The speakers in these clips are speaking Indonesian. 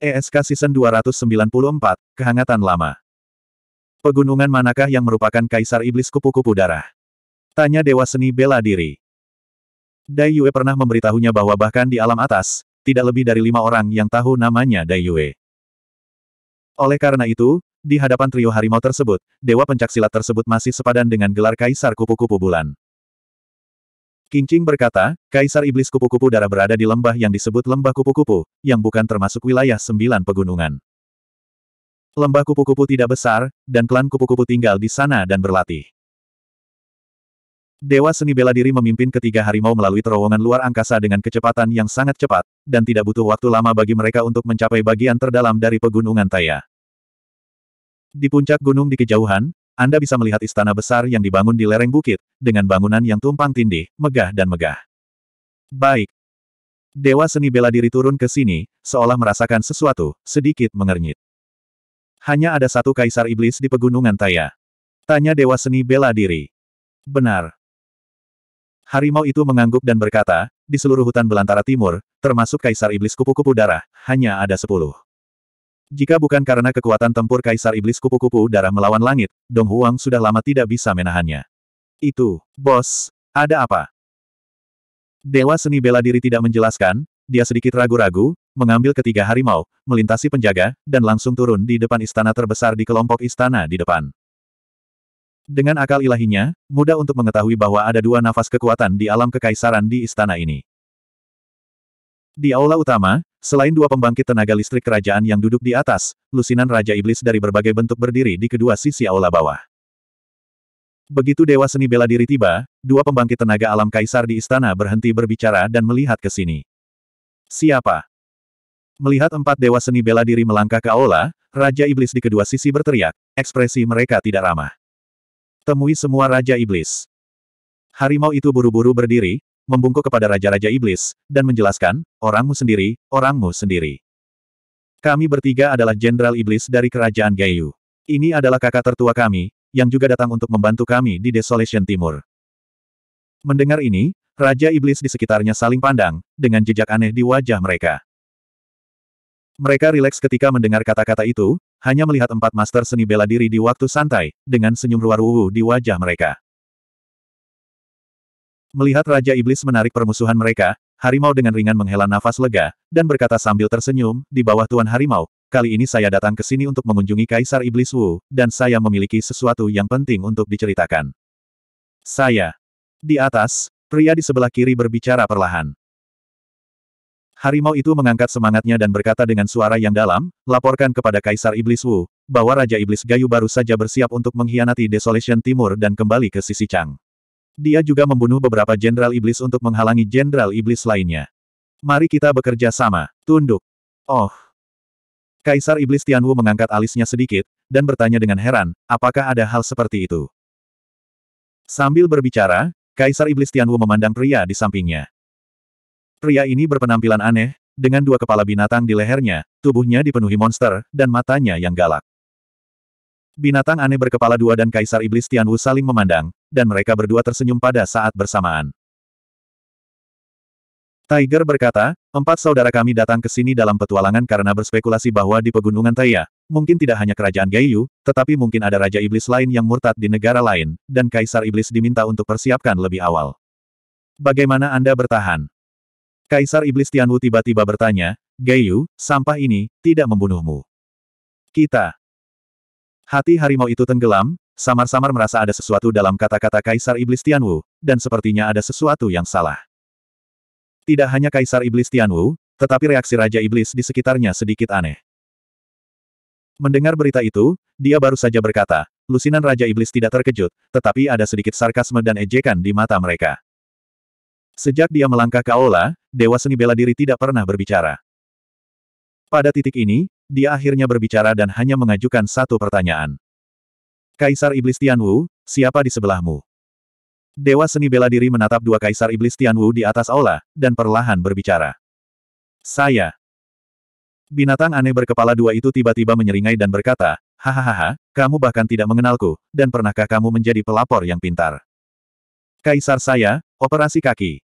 ESK Season 294, Kehangatan Lama. Pegunungan manakah yang merupakan kaisar iblis kupu-kupu darah? Tanya Dewa Seni Bela Diri. Dai Yue pernah memberitahunya bahwa bahkan di alam atas, tidak lebih dari lima orang yang tahu namanya Dai Yue. Oleh karena itu, di hadapan trio harimau tersebut, Dewa Pencaksilat tersebut masih sepadan dengan gelar Kaisar Kupu-Kupu Bulan. Kincing berkata, Kaisar Iblis Kupu-Kupu Darah berada di lembah yang disebut Lembah Kupu-Kupu, yang bukan termasuk wilayah sembilan pegunungan. Lembah Kupu-Kupu tidak besar, dan klan Kupu-Kupu tinggal di sana dan berlatih. Dewa Seni Bela Diri memimpin ketiga harimau melalui terowongan luar angkasa dengan kecepatan yang sangat cepat, dan tidak butuh waktu lama bagi mereka untuk mencapai bagian terdalam dari pegunungan Taya. Di puncak gunung di kejauhan, anda bisa melihat istana besar yang dibangun di lereng bukit, dengan bangunan yang tumpang tindih, megah dan megah. Baik. Dewa seni bela diri turun ke sini, seolah merasakan sesuatu, sedikit mengernyit. Hanya ada satu kaisar iblis di pegunungan Taya. Tanya dewa seni bela diri. Benar. Harimau itu mengangguk dan berkata, di seluruh hutan belantara timur, termasuk kaisar iblis kupu-kupu darah, hanya ada sepuluh. Jika bukan karena kekuatan tempur Kaisar Iblis Kupu-Kupu Darah melawan langit, Dong Huang sudah lama tidak bisa menahannya. Itu, bos, ada apa? Dewa seni bela diri tidak menjelaskan, dia sedikit ragu-ragu, mengambil ketiga harimau, melintasi penjaga, dan langsung turun di depan istana terbesar di kelompok istana di depan. Dengan akal ilahinya, mudah untuk mengetahui bahwa ada dua nafas kekuatan di alam kekaisaran di istana ini. Di aula utama, selain dua pembangkit tenaga listrik kerajaan yang duduk di atas, lusinan Raja Iblis dari berbagai bentuk berdiri di kedua sisi aula bawah. Begitu Dewa Seni Bela Diri tiba, dua pembangkit tenaga alam kaisar di istana berhenti berbicara dan melihat ke sini. Siapa? Melihat empat Dewa Seni Bela Diri melangkah ke aula, Raja Iblis di kedua sisi berteriak, ekspresi mereka tidak ramah. Temui semua Raja Iblis. Harimau itu buru-buru berdiri, membungkuk kepada raja-raja iblis, dan menjelaskan, orangmu sendiri, orangmu sendiri. Kami bertiga adalah jenderal iblis dari kerajaan Gayu. Ini adalah kakak tertua kami, yang juga datang untuk membantu kami di Desolation Timur. Mendengar ini, raja iblis di sekitarnya saling pandang, dengan jejak aneh di wajah mereka. Mereka rileks ketika mendengar kata-kata itu, hanya melihat empat master seni bela diri di waktu santai, dengan senyum ruar di wajah mereka. Melihat Raja Iblis menarik permusuhan mereka, Harimau dengan ringan menghela nafas lega, dan berkata sambil tersenyum, di bawah Tuan Harimau, kali ini saya datang ke sini untuk mengunjungi Kaisar Iblis Wu, dan saya memiliki sesuatu yang penting untuk diceritakan. Saya. Di atas, pria di sebelah kiri berbicara perlahan. Harimau itu mengangkat semangatnya dan berkata dengan suara yang dalam, laporkan kepada Kaisar Iblis Wu, bahwa Raja Iblis Gayu baru saja bersiap untuk mengkhianati Desolation Timur dan kembali ke sisi Chang. Dia juga membunuh beberapa jenderal iblis untuk menghalangi jenderal iblis lainnya. Mari kita bekerja sama. Tunduk. Oh. Kaisar Iblis Tianwu mengangkat alisnya sedikit, dan bertanya dengan heran, apakah ada hal seperti itu? Sambil berbicara, Kaisar Iblis Tianwu memandang pria di sampingnya. Pria ini berpenampilan aneh, dengan dua kepala binatang di lehernya, tubuhnya dipenuhi monster, dan matanya yang galak. Binatang aneh berkepala dua dan Kaisar Iblis Tianwu saling memandang, dan mereka berdua tersenyum pada saat bersamaan. Tiger berkata, empat saudara kami datang ke sini dalam petualangan karena berspekulasi bahwa di pegunungan Taiya, mungkin tidak hanya kerajaan Gaiyu, tetapi mungkin ada Raja Iblis lain yang murtad di negara lain, dan Kaisar Iblis diminta untuk persiapkan lebih awal. Bagaimana Anda bertahan? Kaisar Iblis Tianwu tiba-tiba bertanya, Gaiyu, sampah ini, tidak membunuhmu. Kita, Hati harimau itu tenggelam, samar-samar merasa ada sesuatu dalam kata-kata Kaisar Iblis Tianwu, dan sepertinya ada sesuatu yang salah. Tidak hanya Kaisar Iblis Tianwu, tetapi reaksi Raja Iblis di sekitarnya sedikit aneh. Mendengar berita itu, dia baru saja berkata, lusinan Raja Iblis tidak terkejut, tetapi ada sedikit sarkasme dan ejekan di mata mereka. Sejak dia melangkah ke aula, Dewa Seni Bela Diri tidak pernah berbicara. Pada titik ini, dia akhirnya berbicara dan hanya mengajukan satu pertanyaan. Kaisar Iblis Tianwu, siapa di sebelahmu? Dewa seni bela diri menatap dua Kaisar Iblis Tianwu di atas aula, dan perlahan berbicara. Saya. Binatang aneh berkepala dua itu tiba-tiba menyeringai dan berkata, Hahaha, kamu bahkan tidak mengenalku, dan pernahkah kamu menjadi pelapor yang pintar? Kaisar saya, operasi kaki.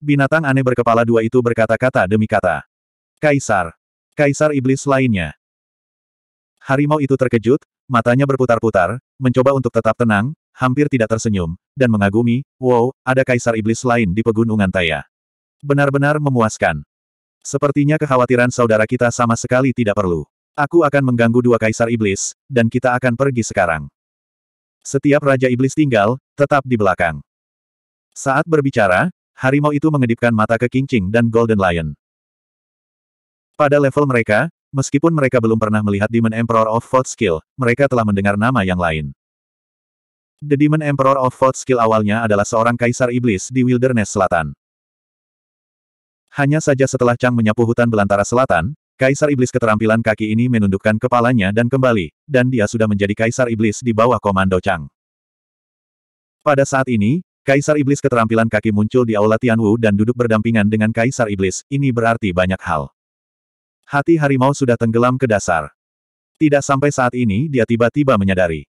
Binatang aneh berkepala dua itu berkata-kata demi kata. Kaisar. Kaisar Iblis lainnya. Harimau itu terkejut, matanya berputar-putar, mencoba untuk tetap tenang, hampir tidak tersenyum, dan mengagumi, wow, ada kaisar iblis lain di pegunungan Taya. Benar-benar memuaskan. Sepertinya kekhawatiran saudara kita sama sekali tidak perlu. Aku akan mengganggu dua kaisar iblis, dan kita akan pergi sekarang. Setiap raja iblis tinggal, tetap di belakang. Saat berbicara, harimau itu mengedipkan mata ke kincing dan Golden Lion. Pada level mereka, meskipun mereka belum pernah melihat Demon Emperor of Fort Skill, mereka telah mendengar nama yang lain. The Demon Emperor of Fort Skill awalnya adalah seorang kaisar iblis di Wilderness Selatan. Hanya saja setelah Chang menyapu hutan belantara selatan, Kaisar Iblis keterampilan kaki ini menundukkan kepalanya dan kembali, dan dia sudah menjadi Kaisar Iblis di bawah komando Chang. Pada saat ini, Kaisar Iblis keterampilan kaki muncul di Aula Tianwu dan duduk berdampingan dengan Kaisar Iblis, ini berarti banyak hal. Hati harimau sudah tenggelam ke dasar. Tidak sampai saat ini dia tiba-tiba menyadari.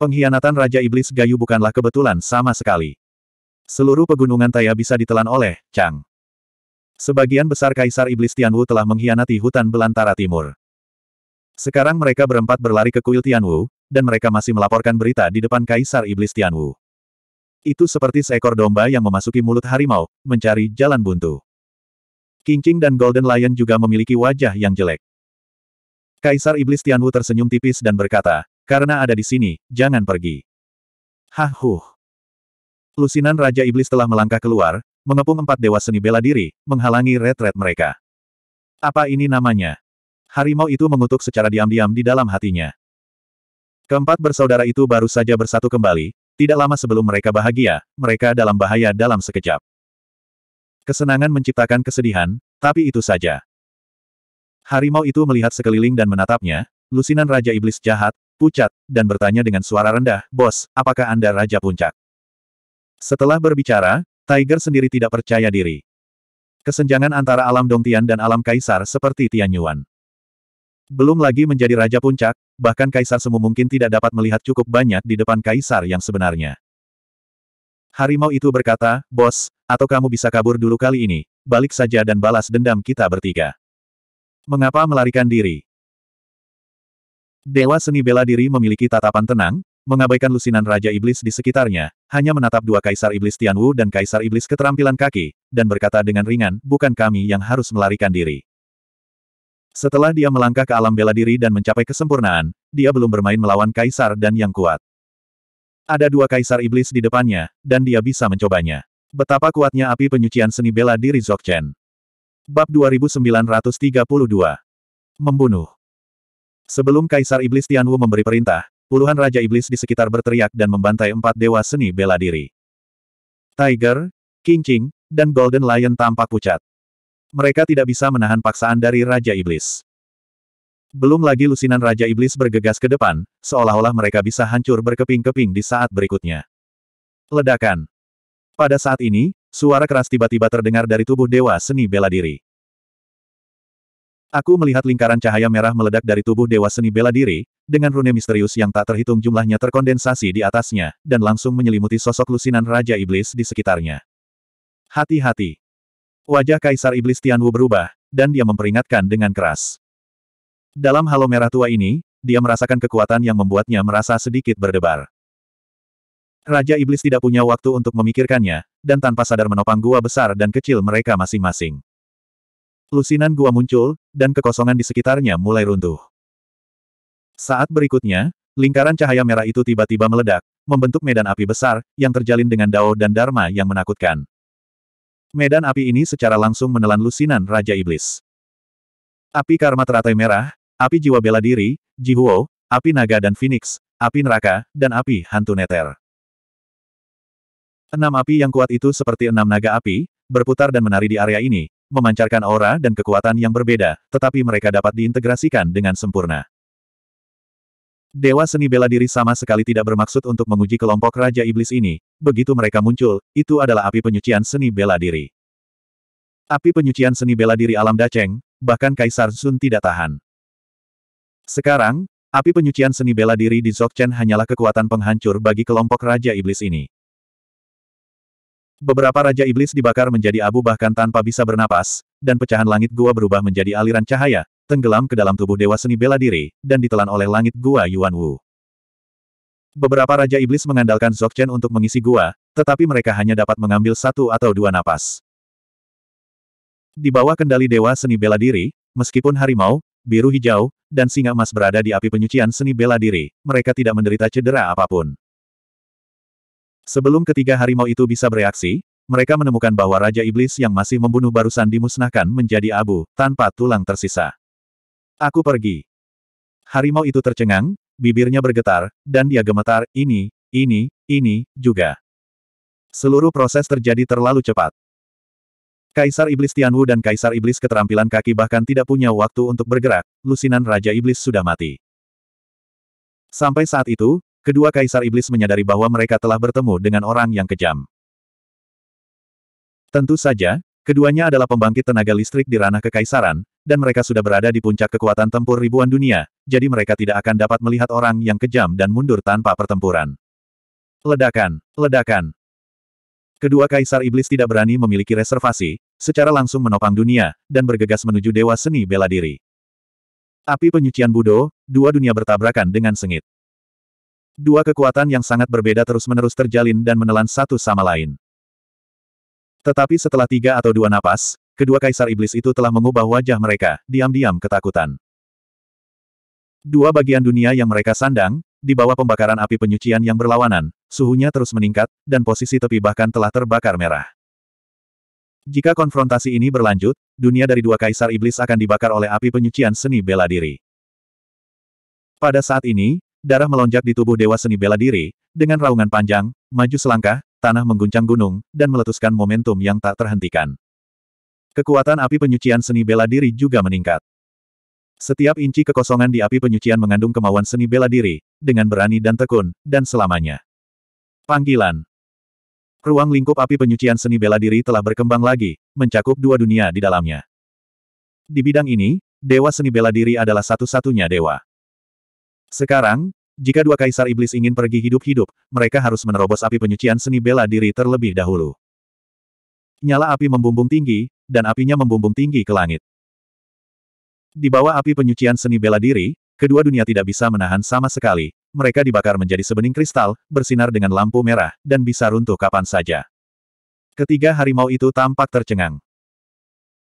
Pengkhianatan Raja Iblis Gayu bukanlah kebetulan sama sekali. Seluruh pegunungan Taya bisa ditelan oleh Chang. Sebagian besar Kaisar Iblis Tianwu telah mengkhianati hutan belantara timur. Sekarang mereka berempat berlari ke kuil Tianwu, dan mereka masih melaporkan berita di depan Kaisar Iblis Tianwu. Itu seperti seekor domba yang memasuki mulut harimau, mencari jalan buntu. Kincing dan Golden Lion juga memiliki wajah yang jelek. Kaisar Iblis Tianwu tersenyum tipis dan berkata, karena ada di sini, jangan pergi. Hah huh. Lusinan Raja Iblis telah melangkah keluar, mengepung empat dewa seni bela diri, menghalangi retret mereka. Apa ini namanya? Harimau itu mengutuk secara diam-diam di dalam hatinya. Keempat bersaudara itu baru saja bersatu kembali, tidak lama sebelum mereka bahagia, mereka dalam bahaya dalam sekejap. Kesenangan menciptakan kesedihan, tapi itu saja. Harimau itu melihat sekeliling dan menatapnya, lusinan Raja Iblis jahat, pucat, dan bertanya dengan suara rendah, Bos, apakah Anda Raja Puncak? Setelah berbicara, Tiger sendiri tidak percaya diri. Kesenjangan antara alam Dongtian dan alam Kaisar seperti Tianyuan. Belum lagi menjadi Raja Puncak, bahkan Kaisar Semu mungkin tidak dapat melihat cukup banyak di depan Kaisar yang sebenarnya. Harimau itu berkata, Bos, atau kamu bisa kabur dulu kali ini, balik saja dan balas dendam kita bertiga. Mengapa melarikan diri? Dewa seni bela diri memiliki tatapan tenang, mengabaikan lusinan Raja Iblis di sekitarnya, hanya menatap dua Kaisar Iblis Tianwu dan Kaisar Iblis keterampilan kaki, dan berkata dengan ringan, bukan kami yang harus melarikan diri. Setelah dia melangkah ke alam bela diri dan mencapai kesempurnaan, dia belum bermain melawan Kaisar dan yang kuat. Ada dua Kaisar Iblis di depannya, dan dia bisa mencobanya. Betapa kuatnya api penyucian seni bela diri Zokchen. Bab 2932. Membunuh. Sebelum Kaisar Iblis Tianwu memberi perintah, puluhan Raja Iblis di sekitar berteriak dan membantai empat dewa seni bela diri. Tiger, King Ching, dan Golden Lion tampak pucat. Mereka tidak bisa menahan paksaan dari Raja Iblis. Belum lagi lusinan Raja Iblis bergegas ke depan, seolah-olah mereka bisa hancur berkeping-keping di saat berikutnya. Ledakan. Pada saat ini, suara keras tiba-tiba terdengar dari tubuh Dewa Seni Bela Diri. Aku melihat lingkaran cahaya merah meledak dari tubuh Dewa Seni Bela Diri, dengan rune misterius yang tak terhitung jumlahnya terkondensasi di atasnya, dan langsung menyelimuti sosok lusinan Raja Iblis di sekitarnya. Hati-hati. Wajah Kaisar Iblis Tianwu berubah, dan dia memperingatkan dengan keras. Dalam halo merah tua ini, dia merasakan kekuatan yang membuatnya merasa sedikit berdebar. Raja Iblis tidak punya waktu untuk memikirkannya, dan tanpa sadar menopang gua besar dan kecil mereka masing-masing. Lusinan gua muncul, dan kekosongan di sekitarnya mulai runtuh. Saat berikutnya, lingkaran cahaya merah itu tiba-tiba meledak, membentuk medan api besar, yang terjalin dengan Dao dan Dharma yang menakutkan. Medan api ini secara langsung menelan lusinan Raja Iblis. Api karma teratai merah, api jiwa bela diri, jihuo, api naga dan phoenix, api neraka, dan api hantu neter. Enam api yang kuat itu seperti enam naga api, berputar dan menari di area ini, memancarkan aura dan kekuatan yang berbeda, tetapi mereka dapat diintegrasikan dengan sempurna. Dewa seni bela diri sama sekali tidak bermaksud untuk menguji kelompok Raja Iblis ini, begitu mereka muncul, itu adalah api penyucian seni bela diri. Api penyucian seni bela diri alam Daceng, bahkan Kaisar Sun tidak tahan. Sekarang, api penyucian seni bela diri di Zokchen hanyalah kekuatan penghancur bagi kelompok Raja Iblis ini. Beberapa Raja Iblis dibakar menjadi abu bahkan tanpa bisa bernapas, dan pecahan langit gua berubah menjadi aliran cahaya, tenggelam ke dalam tubuh Dewa Seni Bela Diri, dan ditelan oleh langit gua Yuan Wu. Beberapa Raja Iblis mengandalkan Zokchen untuk mengisi gua, tetapi mereka hanya dapat mengambil satu atau dua napas. Di bawah kendali Dewa Seni Bela Diri, meskipun harimau, biru hijau, dan singa emas berada di api penyucian seni bela diri, mereka tidak menderita cedera apapun. Sebelum ketiga harimau itu bisa bereaksi, mereka menemukan bahwa Raja Iblis yang masih membunuh barusan dimusnahkan menjadi abu, tanpa tulang tersisa. Aku pergi. Harimau itu tercengang, bibirnya bergetar, dan dia gemetar, ini, ini, ini, juga. Seluruh proses terjadi terlalu cepat. Kaisar Iblis Tianwu dan Kaisar Iblis keterampilan kaki bahkan tidak punya waktu untuk bergerak, lusinan Raja Iblis sudah mati. Sampai saat itu, Kedua kaisar iblis menyadari bahwa mereka telah bertemu dengan orang yang kejam. Tentu saja, keduanya adalah pembangkit tenaga listrik di ranah kekaisaran, dan mereka sudah berada di puncak kekuatan tempur ribuan dunia, jadi mereka tidak akan dapat melihat orang yang kejam dan mundur tanpa pertempuran. Ledakan, ledakan. Kedua kaisar iblis tidak berani memiliki reservasi, secara langsung menopang dunia, dan bergegas menuju dewa seni bela diri. Api penyucian Budo, dua dunia bertabrakan dengan sengit. Dua kekuatan yang sangat berbeda terus-menerus terjalin dan menelan satu sama lain. Tetapi setelah tiga atau dua napas, kedua kaisar iblis itu telah mengubah wajah mereka, diam-diam ketakutan. Dua bagian dunia yang mereka sandang, di bawah pembakaran api penyucian yang berlawanan, suhunya terus meningkat, dan posisi tepi bahkan telah terbakar merah. Jika konfrontasi ini berlanjut, dunia dari dua kaisar iblis akan dibakar oleh api penyucian seni bela diri. Pada saat ini, Darah melonjak di tubuh dewa seni bela diri, dengan raungan panjang, maju selangkah, tanah mengguncang gunung, dan meletuskan momentum yang tak terhentikan. Kekuatan api penyucian seni bela diri juga meningkat. Setiap inci kekosongan di api penyucian mengandung kemauan seni bela diri, dengan berani dan tekun, dan selamanya. Panggilan Ruang lingkup api penyucian seni bela diri telah berkembang lagi, mencakup dua dunia di dalamnya. Di bidang ini, Dewa Seni Bela Diri adalah satu-satunya dewa. Sekarang, jika dua kaisar iblis ingin pergi hidup-hidup, mereka harus menerobos api penyucian seni bela diri terlebih dahulu. Nyala api membumbung tinggi, dan apinya membumbung tinggi ke langit. Di bawah api penyucian seni bela diri, kedua dunia tidak bisa menahan sama sekali. Mereka dibakar menjadi sebening kristal, bersinar dengan lampu merah, dan bisa runtuh kapan saja. Ketiga harimau itu tampak tercengang.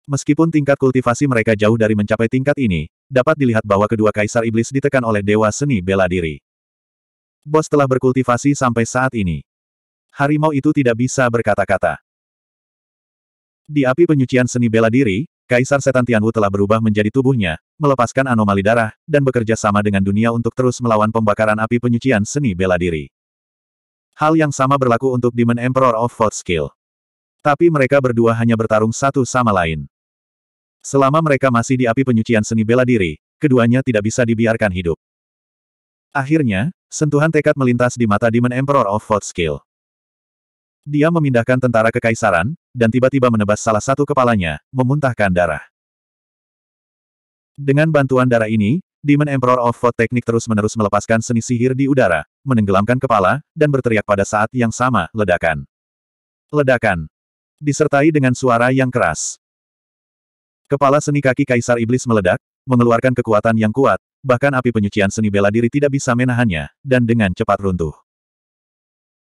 Meskipun tingkat kultivasi mereka jauh dari mencapai tingkat ini, dapat dilihat bahwa kedua kaisar iblis ditekan oleh dewa seni bela diri. Bos telah berkultivasi sampai saat ini. Harimau itu tidak bisa berkata-kata. Di api penyucian seni bela diri, Kaisar Setan Tianwu telah berubah menjadi tubuhnya, melepaskan anomali darah, dan bekerja sama dengan dunia untuk terus melawan pembakaran api penyucian seni bela diri. Hal yang sama berlaku untuk Demon Emperor of Fort Skill. Tapi mereka berdua hanya bertarung satu sama lain. Selama mereka masih di api penyucian seni bela diri, keduanya tidak bisa dibiarkan hidup. Akhirnya, sentuhan tekad melintas di mata Demon Emperor of Fort Skill. Dia memindahkan tentara kekaisaran, dan tiba-tiba menebas salah satu kepalanya, memuntahkan darah. Dengan bantuan darah ini, Demon Emperor of Fort Teknik terus-menerus melepaskan seni sihir di udara, menenggelamkan kepala, dan berteriak pada saat yang sama, ledakan. Ledakan. Disertai dengan suara yang keras. Kepala seni kaki Kaisar Iblis meledak, mengeluarkan kekuatan yang kuat, bahkan api penyucian seni bela diri tidak bisa menahannya, dan dengan cepat runtuh.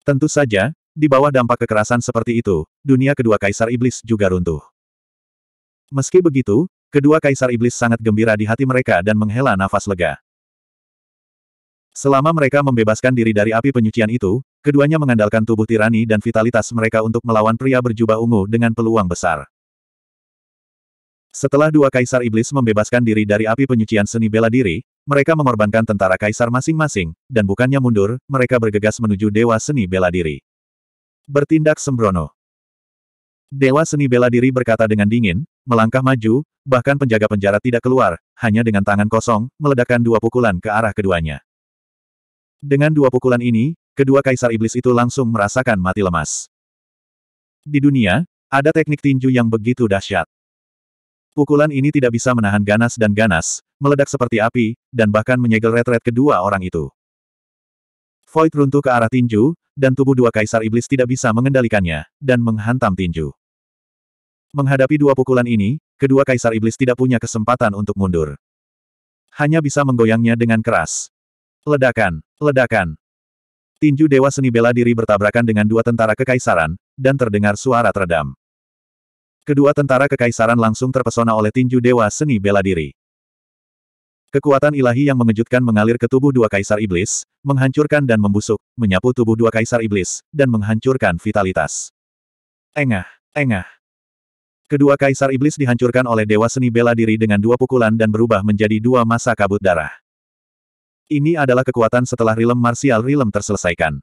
Tentu saja, di bawah dampak kekerasan seperti itu, dunia kedua Kaisar Iblis juga runtuh. Meski begitu, kedua Kaisar Iblis sangat gembira di hati mereka dan menghela nafas lega. Selama mereka membebaskan diri dari api penyucian itu, keduanya mengandalkan tubuh tirani dan vitalitas mereka untuk melawan pria berjubah ungu dengan peluang besar. Setelah dua kaisar iblis membebaskan diri dari api penyucian seni bela diri, mereka mengorbankan tentara kaisar masing-masing, dan bukannya mundur, mereka bergegas menuju Dewa Seni Bela Diri. Bertindak sembrono. Dewa Seni Bela Diri berkata dengan dingin, melangkah maju, bahkan penjaga penjara tidak keluar, hanya dengan tangan kosong, meledakkan dua pukulan ke arah keduanya. Dengan dua pukulan ini, kedua kaisar iblis itu langsung merasakan mati lemas. Di dunia, ada teknik tinju yang begitu dahsyat. Pukulan ini tidak bisa menahan ganas dan ganas, meledak seperti api, dan bahkan menyegel retret kedua orang itu. Void runtuh ke arah tinju, dan tubuh dua kaisar iblis tidak bisa mengendalikannya, dan menghantam tinju. Menghadapi dua pukulan ini, kedua kaisar iblis tidak punya kesempatan untuk mundur. Hanya bisa menggoyangnya dengan keras. Ledakan, ledakan. Tinju Dewa Seni Bela Diri bertabrakan dengan dua tentara kekaisaran, dan terdengar suara teredam. Kedua tentara kekaisaran langsung terpesona oleh tinju dewa seni bela diri. Kekuatan ilahi yang mengejutkan mengalir ke tubuh dua kaisar iblis, menghancurkan dan membusuk, menyapu tubuh dua kaisar iblis, dan menghancurkan vitalitas. Engah, engah. Kedua kaisar iblis dihancurkan oleh dewa seni bela diri dengan dua pukulan dan berubah menjadi dua masa kabut darah. Ini adalah kekuatan setelah rilem marsial rilem terselesaikan.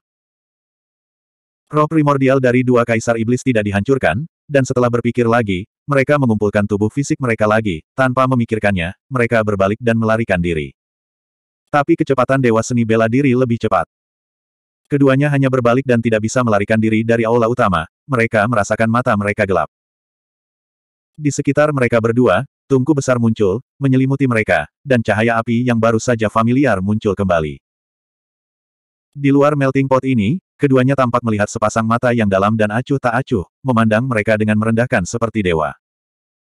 Roh primordial dari dua kaisar iblis tidak dihancurkan, dan setelah berpikir lagi, mereka mengumpulkan tubuh fisik mereka lagi, tanpa memikirkannya, mereka berbalik dan melarikan diri. Tapi kecepatan Dewa Seni Bela Diri lebih cepat. Keduanya hanya berbalik dan tidak bisa melarikan diri dari aula utama, mereka merasakan mata mereka gelap. Di sekitar mereka berdua, tungku besar muncul, menyelimuti mereka, dan cahaya api yang baru saja familiar muncul kembali. Di luar melting pot ini, Keduanya tampak melihat sepasang mata yang dalam dan acuh tak acuh, memandang mereka dengan merendahkan seperti dewa.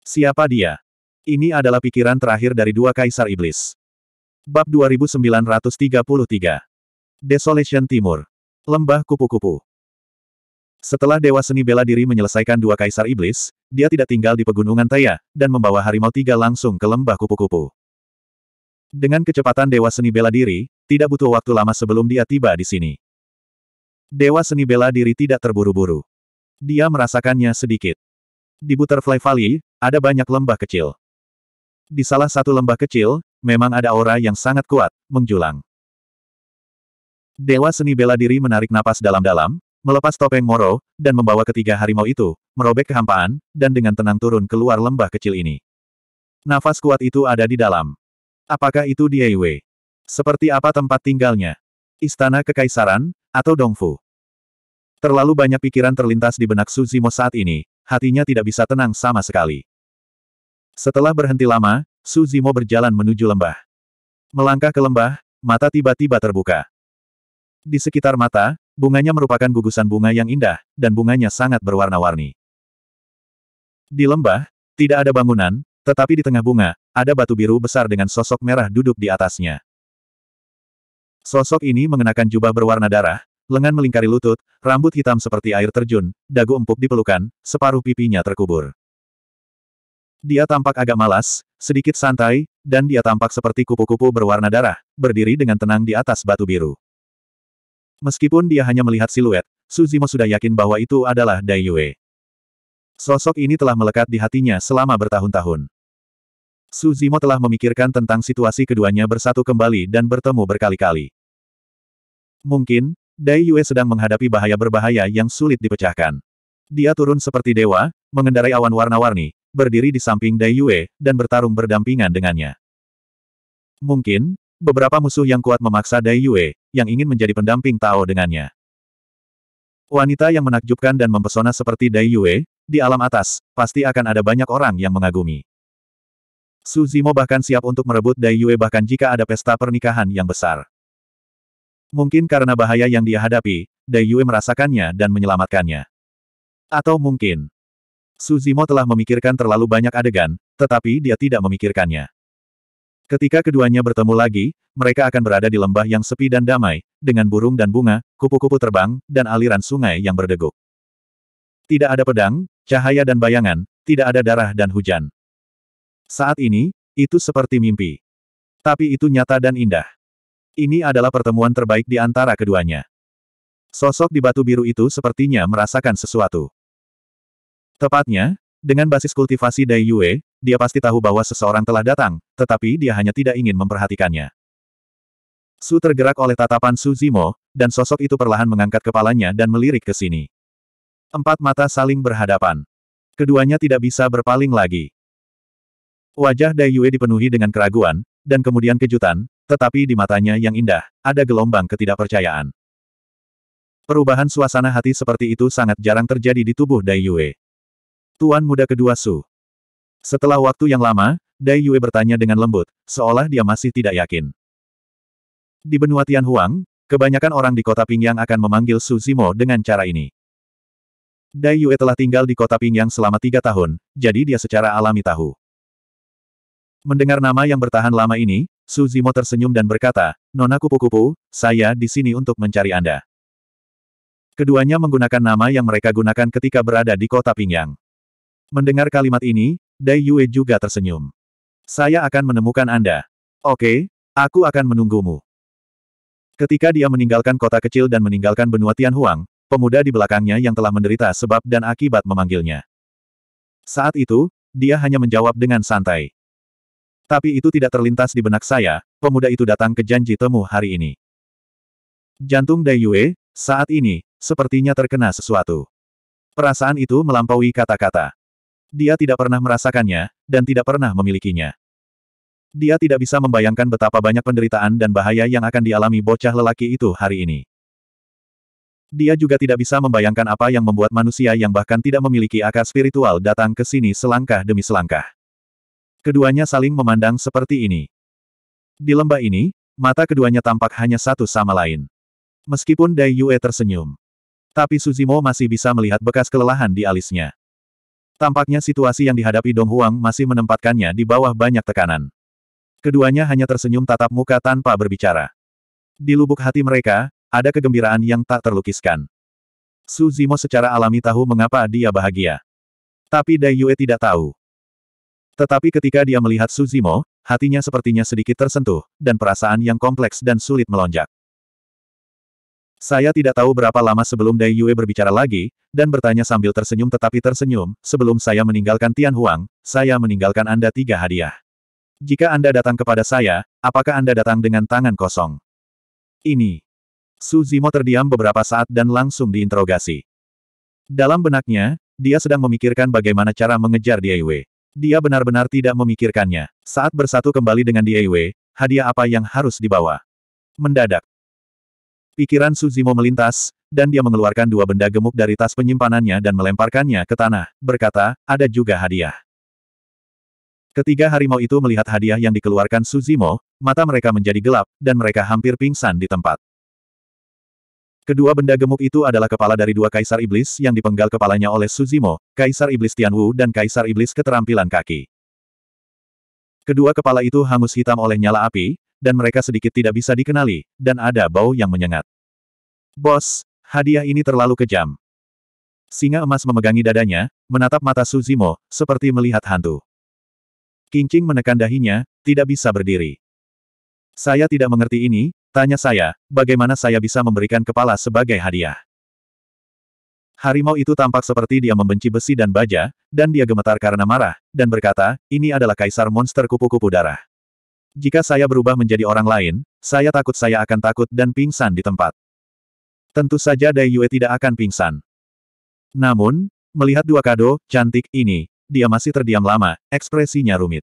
Siapa dia? Ini adalah pikiran terakhir dari dua kaisar iblis. Bab 2933 Desolation Timur Lembah Kupu-Kupu Setelah Dewa Seni Bela Diri menyelesaikan dua kaisar iblis, dia tidak tinggal di pegunungan Taya, dan membawa harimau tiga langsung ke Lembah Kupu-Kupu. Dengan kecepatan Dewa Seni Bela Diri, tidak butuh waktu lama sebelum dia tiba di sini. Dewa seni bela diri tidak terburu-buru. Dia merasakannya sedikit. Di Butterfly Valley, ada banyak lembah kecil. Di salah satu lembah kecil, memang ada aura yang sangat kuat, menjulang. Dewa seni bela diri menarik napas dalam-dalam, melepas topeng Moro, dan membawa ketiga harimau itu, merobek kehampaan, dan dengan tenang turun keluar lembah kecil ini. Nafas kuat itu ada di dalam. Apakah itu Diewe? Seperti apa tempat tinggalnya? Istana Kekaisaran, atau Dongfu? Terlalu banyak pikiran terlintas di benak Suzimo saat ini, hatinya tidak bisa tenang sama sekali. Setelah berhenti lama, Suzimo berjalan menuju lembah. Melangkah ke lembah, mata tiba-tiba terbuka. Di sekitar mata, bunganya merupakan gugusan bunga yang indah, dan bunganya sangat berwarna-warni. Di lembah, tidak ada bangunan, tetapi di tengah bunga, ada batu biru besar dengan sosok merah duduk di atasnya. Sosok ini mengenakan jubah berwarna darah, lengan melingkari lutut, rambut hitam seperti air terjun, dagu empuk di pelukan, separuh pipinya terkubur. Dia tampak agak malas, sedikit santai, dan dia tampak seperti kupu-kupu berwarna darah, berdiri dengan tenang di atas batu biru. Meskipun dia hanya melihat siluet, Suzimo sudah yakin bahwa itu adalah Dai Yue. Sosok ini telah melekat di hatinya selama bertahun-tahun. Suzimo telah memikirkan tentang situasi keduanya bersatu kembali dan bertemu berkali-kali. Mungkin, Dai Yue sedang menghadapi bahaya berbahaya yang sulit dipecahkan. Dia turun seperti dewa, mengendarai awan warna-warni, berdiri di samping Dai Yue, dan bertarung berdampingan dengannya. Mungkin, beberapa musuh yang kuat memaksa Dai Yue, yang ingin menjadi pendamping Tao dengannya. Wanita yang menakjubkan dan mempesona seperti Dai Yue, di alam atas, pasti akan ada banyak orang yang mengagumi. Suzimo bahkan siap untuk merebut Dai Yue bahkan jika ada pesta pernikahan yang besar. Mungkin karena bahaya yang dia hadapi, Dai Yue merasakannya dan menyelamatkannya. Atau mungkin, Suzimo telah memikirkan terlalu banyak adegan, tetapi dia tidak memikirkannya. Ketika keduanya bertemu lagi, mereka akan berada di lembah yang sepi dan damai, dengan burung dan bunga, kupu-kupu terbang, dan aliran sungai yang berdeguk. Tidak ada pedang, cahaya dan bayangan, tidak ada darah dan hujan. Saat ini, itu seperti mimpi. Tapi itu nyata dan indah. Ini adalah pertemuan terbaik di antara keduanya. Sosok di batu biru itu sepertinya merasakan sesuatu. Tepatnya, dengan basis kultivasi Dai Yue, dia pasti tahu bahwa seseorang telah datang, tetapi dia hanya tidak ingin memperhatikannya. Su tergerak oleh tatapan Su Zimo, dan sosok itu perlahan mengangkat kepalanya dan melirik ke sini. Empat mata saling berhadapan. Keduanya tidak bisa berpaling lagi. Wajah Dai Yue dipenuhi dengan keraguan, dan kemudian kejutan, tetapi di matanya yang indah, ada gelombang ketidakpercayaan. Perubahan suasana hati seperti itu sangat jarang terjadi di tubuh Dai Yue. Tuan muda kedua Su. Setelah waktu yang lama, Dai Yue bertanya dengan lembut, seolah dia masih tidak yakin. Di benua Tianhuang, kebanyakan orang di kota Pingyang akan memanggil Su Zimo dengan cara ini. Dai Yue telah tinggal di kota Pingyang selama tiga tahun, jadi dia secara alami tahu. Mendengar nama yang bertahan lama ini, Suzimo tersenyum dan berkata, Nona Kupu-Kupu, saya di sini untuk mencari Anda. Keduanya menggunakan nama yang mereka gunakan ketika berada di kota Pingyang. Mendengar kalimat ini, Dai Yue juga tersenyum. Saya akan menemukan Anda. Oke, aku akan menunggumu. Ketika dia meninggalkan kota kecil dan meninggalkan benua Tianhuang, pemuda di belakangnya yang telah menderita sebab dan akibat memanggilnya. Saat itu, dia hanya menjawab dengan santai. Tapi itu tidak terlintas di benak saya, pemuda itu datang ke janji temu hari ini. Jantung Dai Yue, saat ini, sepertinya terkena sesuatu. Perasaan itu melampaui kata-kata. Dia tidak pernah merasakannya, dan tidak pernah memilikinya. Dia tidak bisa membayangkan betapa banyak penderitaan dan bahaya yang akan dialami bocah lelaki itu hari ini. Dia juga tidak bisa membayangkan apa yang membuat manusia yang bahkan tidak memiliki akar spiritual datang ke sini selangkah demi selangkah. Keduanya saling memandang seperti ini. Di lembah ini, mata keduanya tampak hanya satu sama lain. Meskipun Dai Yue tersenyum. Tapi Suzimo masih bisa melihat bekas kelelahan di alisnya. Tampaknya situasi yang dihadapi Dong Huang masih menempatkannya di bawah banyak tekanan. Keduanya hanya tersenyum tatap muka tanpa berbicara. Di lubuk hati mereka, ada kegembiraan yang tak terlukiskan. Suzimo secara alami tahu mengapa dia bahagia. Tapi Dai Yue tidak tahu. Tetapi ketika dia melihat Suzimo, hatinya sepertinya sedikit tersentuh, dan perasaan yang kompleks dan sulit melonjak. Saya tidak tahu berapa lama sebelum Dai Yue berbicara lagi, dan bertanya sambil tersenyum tetapi tersenyum, sebelum saya meninggalkan Tian Huang, saya meninggalkan Anda tiga hadiah. Jika Anda datang kepada saya, apakah Anda datang dengan tangan kosong? Ini. Suzimo terdiam beberapa saat dan langsung diinterogasi. Dalam benaknya, dia sedang memikirkan bagaimana cara mengejar Dai Yue. Dia benar-benar tidak memikirkannya. Saat bersatu kembali dengan Diewe, hadiah apa yang harus dibawa? Mendadak. Pikiran Suzimo melintas, dan dia mengeluarkan dua benda gemuk dari tas penyimpanannya dan melemparkannya ke tanah, berkata, ada juga hadiah. Ketiga harimau itu melihat hadiah yang dikeluarkan Suzimo, mata mereka menjadi gelap, dan mereka hampir pingsan di tempat. Kedua benda gemuk itu adalah kepala dari dua kaisar iblis yang dipenggal kepalanya oleh Suzimo, kaisar iblis Tianwu dan kaisar iblis keterampilan kaki. Kedua kepala itu hangus hitam oleh nyala api, dan mereka sedikit tidak bisa dikenali, dan ada bau yang menyengat. Bos, hadiah ini terlalu kejam. Singa emas memegangi dadanya, menatap mata Suzimo, seperti melihat hantu. Kincing menekan dahinya, tidak bisa berdiri. Saya tidak mengerti ini, Tanya saya, bagaimana saya bisa memberikan kepala sebagai hadiah? Harimau itu tampak seperti dia membenci besi dan baja, dan dia gemetar karena marah, dan berkata, ini adalah kaisar monster kupu-kupu darah. Jika saya berubah menjadi orang lain, saya takut saya akan takut dan pingsan di tempat. Tentu saja Dai Yue tidak akan pingsan. Namun, melihat dua kado, cantik, ini, dia masih terdiam lama, ekspresinya rumit.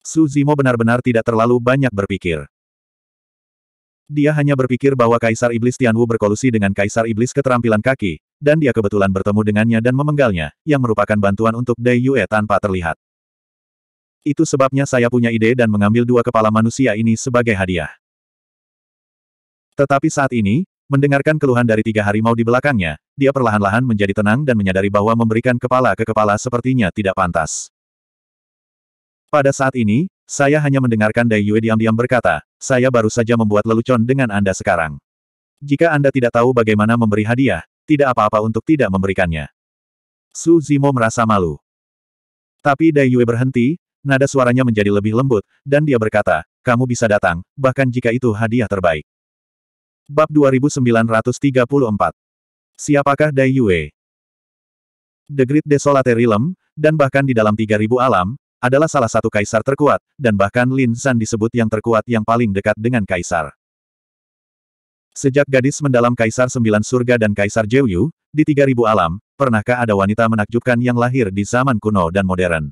Su Zimo benar-benar tidak terlalu banyak berpikir. Dia hanya berpikir bahwa Kaisar Iblis Tianwu berkolusi dengan Kaisar Iblis keterampilan kaki, dan dia kebetulan bertemu dengannya dan memenggalnya, yang merupakan bantuan untuk Dai Yue tanpa terlihat. Itu sebabnya saya punya ide dan mengambil dua kepala manusia ini sebagai hadiah. Tetapi saat ini, mendengarkan keluhan dari tiga harimau di belakangnya, dia perlahan-lahan menjadi tenang dan menyadari bahwa memberikan kepala ke kepala sepertinya tidak pantas. Pada saat ini, saya hanya mendengarkan Dai Yue diam-diam berkata, saya baru saja membuat lelucon dengan Anda sekarang. Jika Anda tidak tahu bagaimana memberi hadiah, tidak apa-apa untuk tidak memberikannya. Su Zimo merasa malu. Tapi Dai Yue berhenti, nada suaranya menjadi lebih lembut, dan dia berkata, kamu bisa datang, bahkan jika itu hadiah terbaik. Bab 2934 Siapakah Dai Yue? The Great Desolate Realm, dan bahkan di dalam 3000 alam, adalah salah satu kaisar terkuat, dan bahkan Lin San disebut yang terkuat yang paling dekat dengan kaisar. Sejak gadis mendalam Kaisar Sembilan Surga dan Kaisar Jeyu di tiga ribu alam, pernahkah ada wanita menakjubkan yang lahir di zaman kuno dan modern?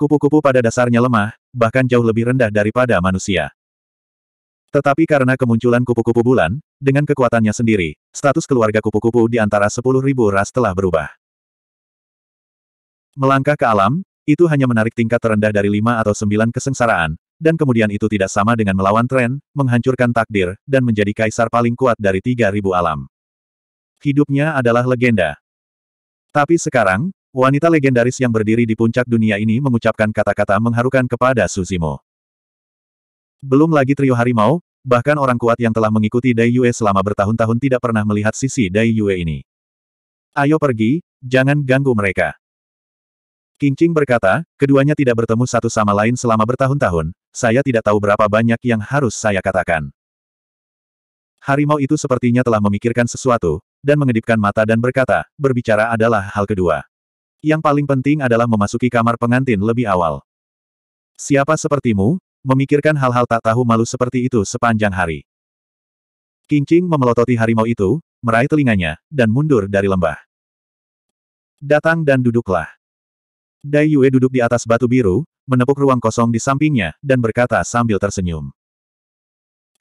Kupu-kupu pada dasarnya lemah, bahkan jauh lebih rendah daripada manusia. Tetapi karena kemunculan kupu-kupu bulan, dengan kekuatannya sendiri, status keluarga kupu-kupu di antara sepuluh ribu ras telah berubah. Melangkah ke alam, itu hanya menarik tingkat terendah dari lima atau sembilan kesengsaraan, dan kemudian itu tidak sama dengan melawan tren, menghancurkan takdir, dan menjadi kaisar paling kuat dari tiga ribu alam. Hidupnya adalah legenda. Tapi sekarang, wanita legendaris yang berdiri di puncak dunia ini mengucapkan kata-kata mengharukan kepada Suzimo. Belum lagi trio harimau, bahkan orang kuat yang telah mengikuti Dai Yue selama bertahun-tahun tidak pernah melihat sisi Dai Yue ini. Ayo pergi, jangan ganggu mereka. King berkata, keduanya tidak bertemu satu sama lain selama bertahun-tahun, saya tidak tahu berapa banyak yang harus saya katakan. Harimau itu sepertinya telah memikirkan sesuatu, dan mengedipkan mata dan berkata, berbicara adalah hal kedua. Yang paling penting adalah memasuki kamar pengantin lebih awal. Siapa sepertimu, memikirkan hal-hal tak tahu malu seperti itu sepanjang hari. King memelototi harimau itu, meraih telinganya, dan mundur dari lembah. Datang dan duduklah. Dai Yue duduk di atas batu biru, menepuk ruang kosong di sampingnya, dan berkata sambil tersenyum.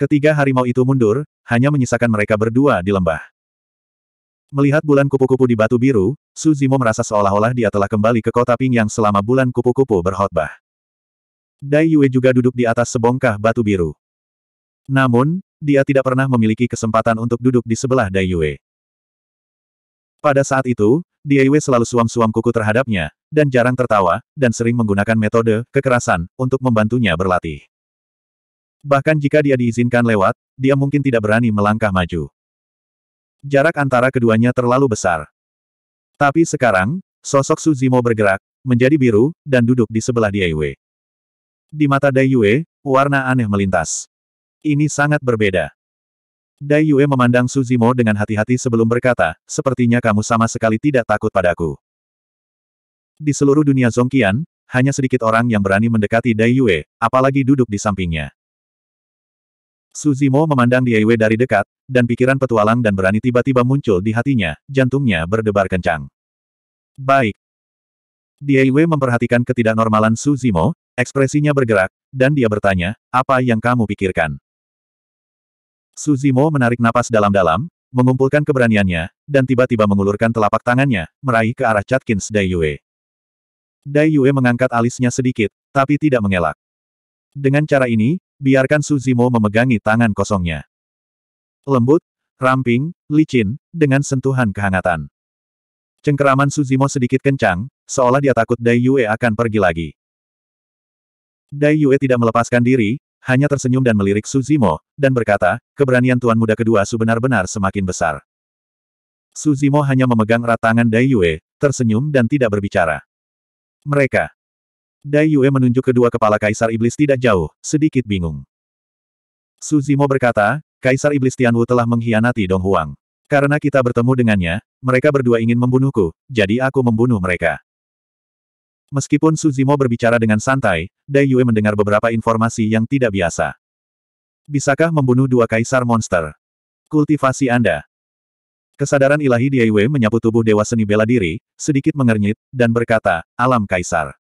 Ketiga harimau itu mundur, hanya menyisakan mereka berdua di lembah. Melihat bulan kupu-kupu di batu biru, Su Zimo merasa seolah-olah dia telah kembali ke kota Pingyang selama bulan kupu-kupu berkhotbah. Dai Yue juga duduk di atas sebongkah batu biru. Namun, dia tidak pernah memiliki kesempatan untuk duduk di sebelah Dai Yue. Pada saat itu, Diewe selalu suam-suam kuku terhadapnya, dan jarang tertawa, dan sering menggunakan metode kekerasan untuk membantunya berlatih. Bahkan jika dia diizinkan lewat, dia mungkin tidak berani melangkah maju. Jarak antara keduanya terlalu besar. Tapi sekarang, sosok Suzimo bergerak, menjadi biru, dan duduk di sebelah Diewe. Di mata Daiwe, warna aneh melintas. Ini sangat berbeda. Dai Yue memandang Suzimo dengan hati-hati sebelum berkata, sepertinya kamu sama sekali tidak takut padaku. Di seluruh dunia Zongqian, hanya sedikit orang yang berani mendekati Dai Yue, apalagi duduk di sampingnya. Suzimo memandang Dai Yue dari dekat, dan pikiran petualang dan berani tiba-tiba muncul di hatinya, jantungnya berdebar kencang. Baik. Dai Yue memperhatikan ketidaknormalan Suzimo, ekspresinya bergerak, dan dia bertanya, apa yang kamu pikirkan? Suzimo menarik napas dalam-dalam, mengumpulkan keberaniannya, dan tiba-tiba mengulurkan telapak tangannya, meraih ke arah Chatkins Dai Yue. Dai Yue mengangkat alisnya sedikit, tapi tidak mengelak. Dengan cara ini, biarkan Suzimo memegangi tangan kosongnya. Lembut, ramping, licin, dengan sentuhan kehangatan. Cengkeraman Suzimo sedikit kencang, seolah dia takut Dai Yue akan pergi lagi. Dai Yue tidak melepaskan diri, hanya tersenyum dan melirik Suzimo, dan berkata, keberanian tuan muda kedua Su benar-benar semakin besar. Suzimo hanya memegang erat tangan Dai Yue, tersenyum dan tidak berbicara. Mereka. Dai Yue menunjuk kedua kepala Kaisar Iblis tidak jauh, sedikit bingung. Suzimo berkata, Kaisar Iblis Tianwu telah mengkhianati Dong Huang. Karena kita bertemu dengannya, mereka berdua ingin membunuhku, jadi aku membunuh mereka. Meskipun Suzimo berbicara dengan santai, Dai Yue mendengar beberapa informasi yang tidak biasa. Bisakah membunuh dua kaisar monster? Kultivasi Anda. Kesadaran ilahi Dai Yue menyapu tubuh Dewa Seni Bela Diri, sedikit mengernyit, dan berkata, alam kaisar.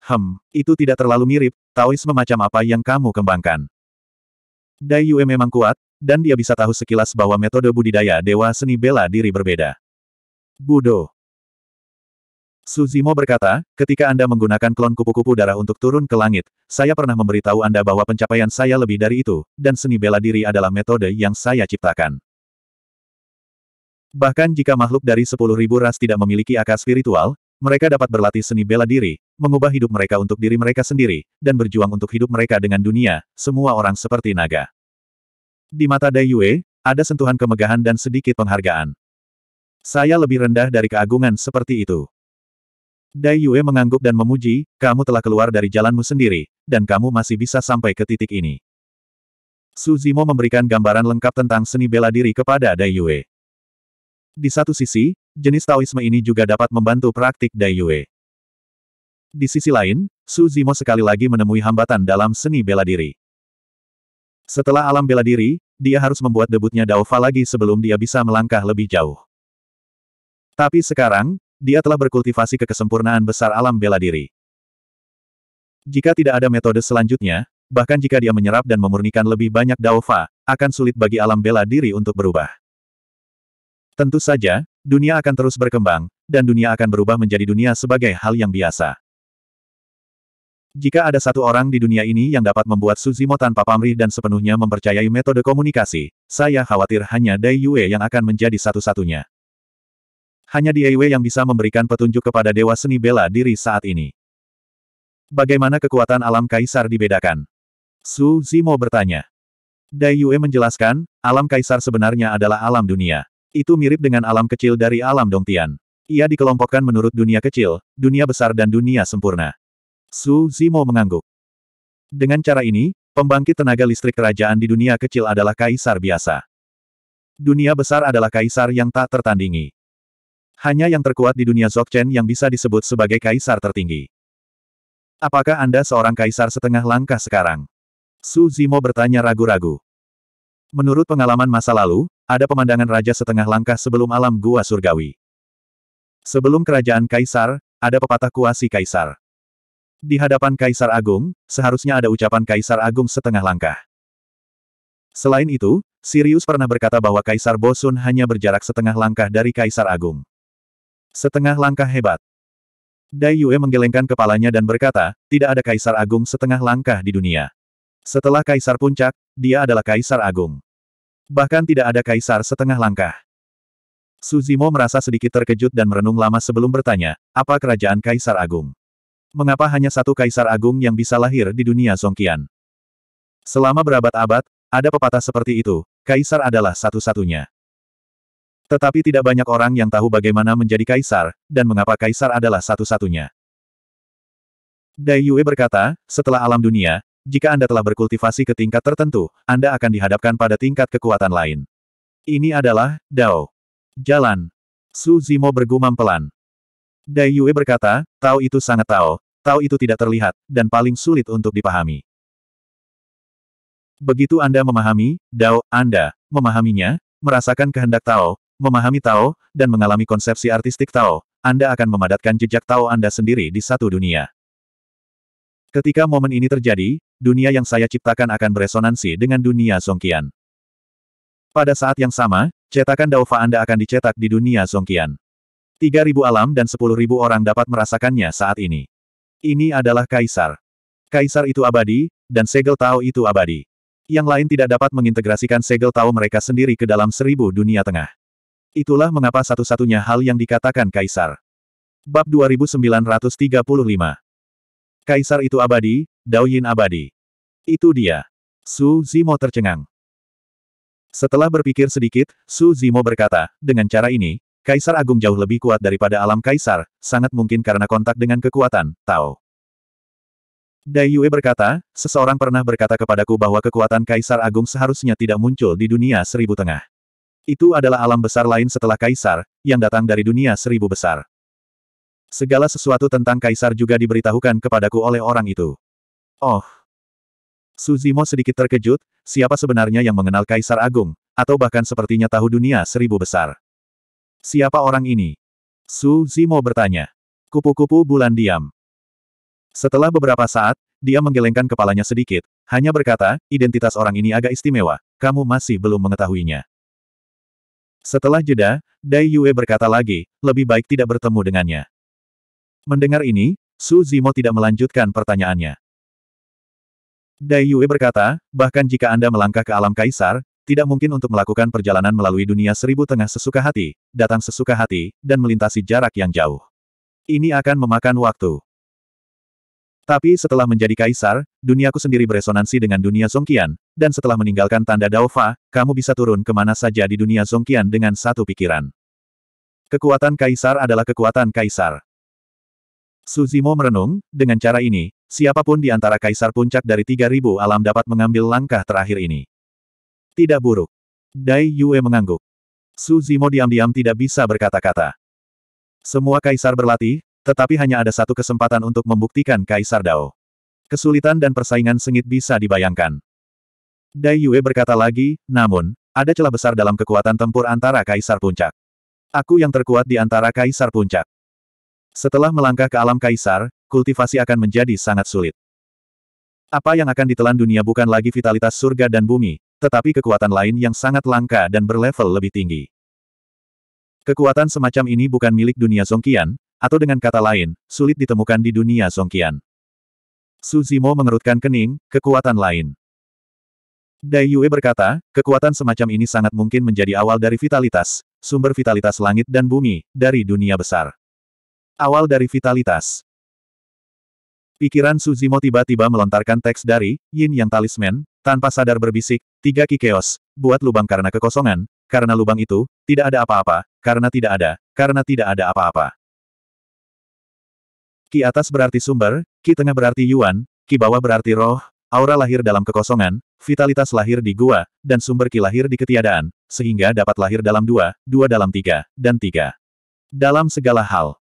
Hem, itu tidak terlalu mirip, Taois macam apa yang kamu kembangkan. Dai Yue memang kuat, dan dia bisa tahu sekilas bahwa metode budidaya Dewa Seni Bela Diri berbeda. Budo. Suzimo berkata, ketika Anda menggunakan klon kupu-kupu darah untuk turun ke langit, saya pernah memberitahu Anda bahwa pencapaian saya lebih dari itu, dan seni bela diri adalah metode yang saya ciptakan. Bahkan jika makhluk dari 10.000 ras tidak memiliki akar spiritual, mereka dapat berlatih seni bela diri, mengubah hidup mereka untuk diri mereka sendiri, dan berjuang untuk hidup mereka dengan dunia, semua orang seperti naga. Di mata Dai Yue, ada sentuhan kemegahan dan sedikit penghargaan. Saya lebih rendah dari keagungan seperti itu. Dai Yue mengangguk dan memuji, kamu telah keluar dari jalanmu sendiri, dan kamu masih bisa sampai ke titik ini. Su Zimo memberikan gambaran lengkap tentang seni bela diri kepada Dai Yue. Di satu sisi, jenis Taoisme ini juga dapat membantu praktik Dai Yue. Di sisi lain, Su Zimo sekali lagi menemui hambatan dalam seni bela diri. Setelah alam bela diri, dia harus membuat debutnya Daofa lagi sebelum dia bisa melangkah lebih jauh. Tapi sekarang, dia telah berkultivasi kekesempurnaan besar alam bela diri. Jika tidak ada metode selanjutnya, bahkan jika dia menyerap dan memurnikan lebih banyak daofa, akan sulit bagi alam bela diri untuk berubah. Tentu saja, dunia akan terus berkembang, dan dunia akan berubah menjadi dunia sebagai hal yang biasa. Jika ada satu orang di dunia ini yang dapat membuat Suzimo tanpa pamrih dan sepenuhnya mempercayai metode komunikasi, saya khawatir hanya Dai Yue yang akan menjadi satu-satunya hanya Wei yang bisa memberikan petunjuk kepada Dewa Seni Bela Diri saat ini. Bagaimana kekuatan alam kaisar dibedakan? Su Zimo bertanya. Dai Yue menjelaskan, alam kaisar sebenarnya adalah alam dunia. Itu mirip dengan alam kecil dari alam Dongtian. Ia dikelompokkan menurut dunia kecil, dunia besar dan dunia sempurna. Su Zimo mengangguk. Dengan cara ini, pembangkit tenaga listrik kerajaan di dunia kecil adalah kaisar biasa. Dunia besar adalah kaisar yang tak tertandingi. Hanya yang terkuat di dunia Zokchen yang bisa disebut sebagai kaisar tertinggi. Apakah Anda seorang kaisar setengah langkah sekarang? Su Zimo bertanya ragu-ragu. Menurut pengalaman masa lalu, ada pemandangan raja setengah langkah sebelum alam gua surgawi. Sebelum kerajaan kaisar, ada pepatah kuasi kaisar. Di hadapan kaisar agung, seharusnya ada ucapan kaisar agung setengah langkah. Selain itu, Sirius pernah berkata bahwa Kaisar Bosun hanya berjarak setengah langkah dari Kaisar Agung. Setengah langkah hebat. Dai Yue menggelengkan kepalanya dan berkata, tidak ada kaisar agung setengah langkah di dunia. Setelah kaisar puncak, dia adalah kaisar agung. Bahkan tidak ada kaisar setengah langkah. Suzimo merasa sedikit terkejut dan merenung lama sebelum bertanya, apa kerajaan kaisar agung? Mengapa hanya satu kaisar agung yang bisa lahir di dunia Songkian? Selama berabad-abad, ada pepatah seperti itu, kaisar adalah satu-satunya. Tetapi tidak banyak orang yang tahu bagaimana menjadi kaisar, dan mengapa kaisar adalah satu-satunya. Dai Yue berkata, setelah alam dunia, jika Anda telah berkultivasi ke tingkat tertentu, Anda akan dihadapkan pada tingkat kekuatan lain. Ini adalah, Dao. Jalan. Su Zimo bergumam pelan. Dai Yue berkata, Tao itu sangat Tao, Tao itu tidak terlihat, dan paling sulit untuk dipahami. Begitu Anda memahami, Dao, Anda, memahaminya, merasakan kehendak Tao, memahami Tao, dan mengalami konsepsi artistik Tao, Anda akan memadatkan jejak Tao Anda sendiri di satu dunia. Ketika momen ini terjadi, dunia yang saya ciptakan akan beresonansi dengan dunia Songkian. Pada saat yang sama, cetakan Daofa Anda akan dicetak di dunia Songkian. 3.000 alam dan 10.000 orang dapat merasakannya saat ini. Ini adalah Kaisar. Kaisar itu abadi, dan segel Tao itu abadi. Yang lain tidak dapat mengintegrasikan segel Tao mereka sendiri ke dalam seribu dunia tengah. Itulah mengapa satu-satunya hal yang dikatakan Kaisar. Bab 2935 Kaisar itu abadi, Daoyin abadi. Itu dia. Su Zimo tercengang. Setelah berpikir sedikit, Su Zimo berkata, dengan cara ini, Kaisar Agung jauh lebih kuat daripada alam Kaisar, sangat mungkin karena kontak dengan kekuatan, Tao. Dai Yue berkata, seseorang pernah berkata kepadaku bahwa kekuatan Kaisar Agung seharusnya tidak muncul di dunia seribu tengah. Itu adalah alam besar lain setelah kaisar, yang datang dari dunia seribu besar. Segala sesuatu tentang kaisar juga diberitahukan kepadaku oleh orang itu. Oh. Suzimo sedikit terkejut, siapa sebenarnya yang mengenal kaisar agung, atau bahkan sepertinya tahu dunia seribu besar. Siapa orang ini? Suzimo bertanya. Kupu-kupu bulan diam. Setelah beberapa saat, dia menggelengkan kepalanya sedikit, hanya berkata, identitas orang ini agak istimewa, kamu masih belum mengetahuinya. Setelah jeda, Dai Yue berkata lagi, lebih baik tidak bertemu dengannya. Mendengar ini, Su Zimo tidak melanjutkan pertanyaannya. Dai Yue berkata, bahkan jika Anda melangkah ke alam kaisar, tidak mungkin untuk melakukan perjalanan melalui dunia seribu tengah sesuka hati, datang sesuka hati, dan melintasi jarak yang jauh. Ini akan memakan waktu. Tapi setelah menjadi kaisar, duniaku sendiri beresonansi dengan dunia Songkian, dan setelah meninggalkan tanda Daofa, kamu bisa turun ke mana saja di dunia Zongkian dengan satu pikiran. Kekuatan Kaisar adalah kekuatan Kaisar. Suzimo merenung, dengan cara ini, siapapun di antara Kaisar Puncak dari 3000 alam dapat mengambil langkah terakhir ini. Tidak buruk. Dai Yue mengangguk. Suzimo diam-diam tidak bisa berkata-kata. Semua Kaisar berlatih, tetapi hanya ada satu kesempatan untuk membuktikan Kaisar Dao. Kesulitan dan persaingan sengit bisa dibayangkan. Dai Yue berkata lagi, namun, ada celah besar dalam kekuatan tempur antara Kaisar Puncak. Aku yang terkuat di antara Kaisar Puncak. Setelah melangkah ke alam Kaisar, kultivasi akan menjadi sangat sulit. Apa yang akan ditelan dunia bukan lagi vitalitas surga dan bumi, tetapi kekuatan lain yang sangat langka dan berlevel lebih tinggi. Kekuatan semacam ini bukan milik dunia Songkian, atau dengan kata lain, sulit ditemukan di dunia Songkian. Suzimo mengerutkan kening, kekuatan lain. Dai Yue berkata, kekuatan semacam ini sangat mungkin menjadi awal dari vitalitas, sumber vitalitas langit dan bumi, dari dunia besar. Awal dari vitalitas. Pikiran Suzimo tiba-tiba melontarkan teks dari, Yin Yang Talisman, tanpa sadar berbisik, tiga kikeos, buat lubang karena kekosongan, karena lubang itu, tidak ada apa-apa, karena tidak ada, karena tidak ada apa-apa. Ki atas berarti sumber, ki tengah berarti yuan, ki bawah berarti roh, aura lahir dalam kekosongan, vitalitas lahir di gua, dan sumber ki lahir di ketiadaan, sehingga dapat lahir dalam dua, dua dalam tiga, dan tiga. Dalam segala hal.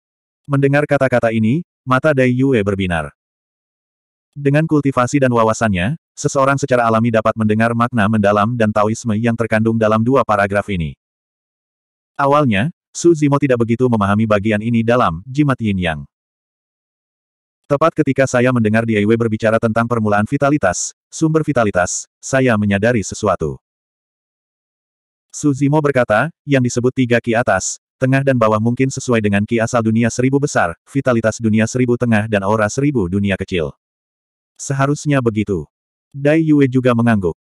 Mendengar kata-kata ini, mata Dai Yue berbinar. Dengan kultivasi dan wawasannya, seseorang secara alami dapat mendengar makna mendalam dan Taoisme yang terkandung dalam dua paragraf ini. Awalnya, Su Zimo tidak begitu memahami bagian ini dalam jimat yin yang. Tepat ketika saya mendengar Diewe berbicara tentang permulaan vitalitas, sumber vitalitas, saya menyadari sesuatu. Suzimo berkata, yang disebut tiga ki atas, tengah dan bawah mungkin sesuai dengan ki asal dunia seribu besar, vitalitas dunia seribu tengah dan aura seribu dunia kecil. Seharusnya begitu. Dai Yue juga mengangguk.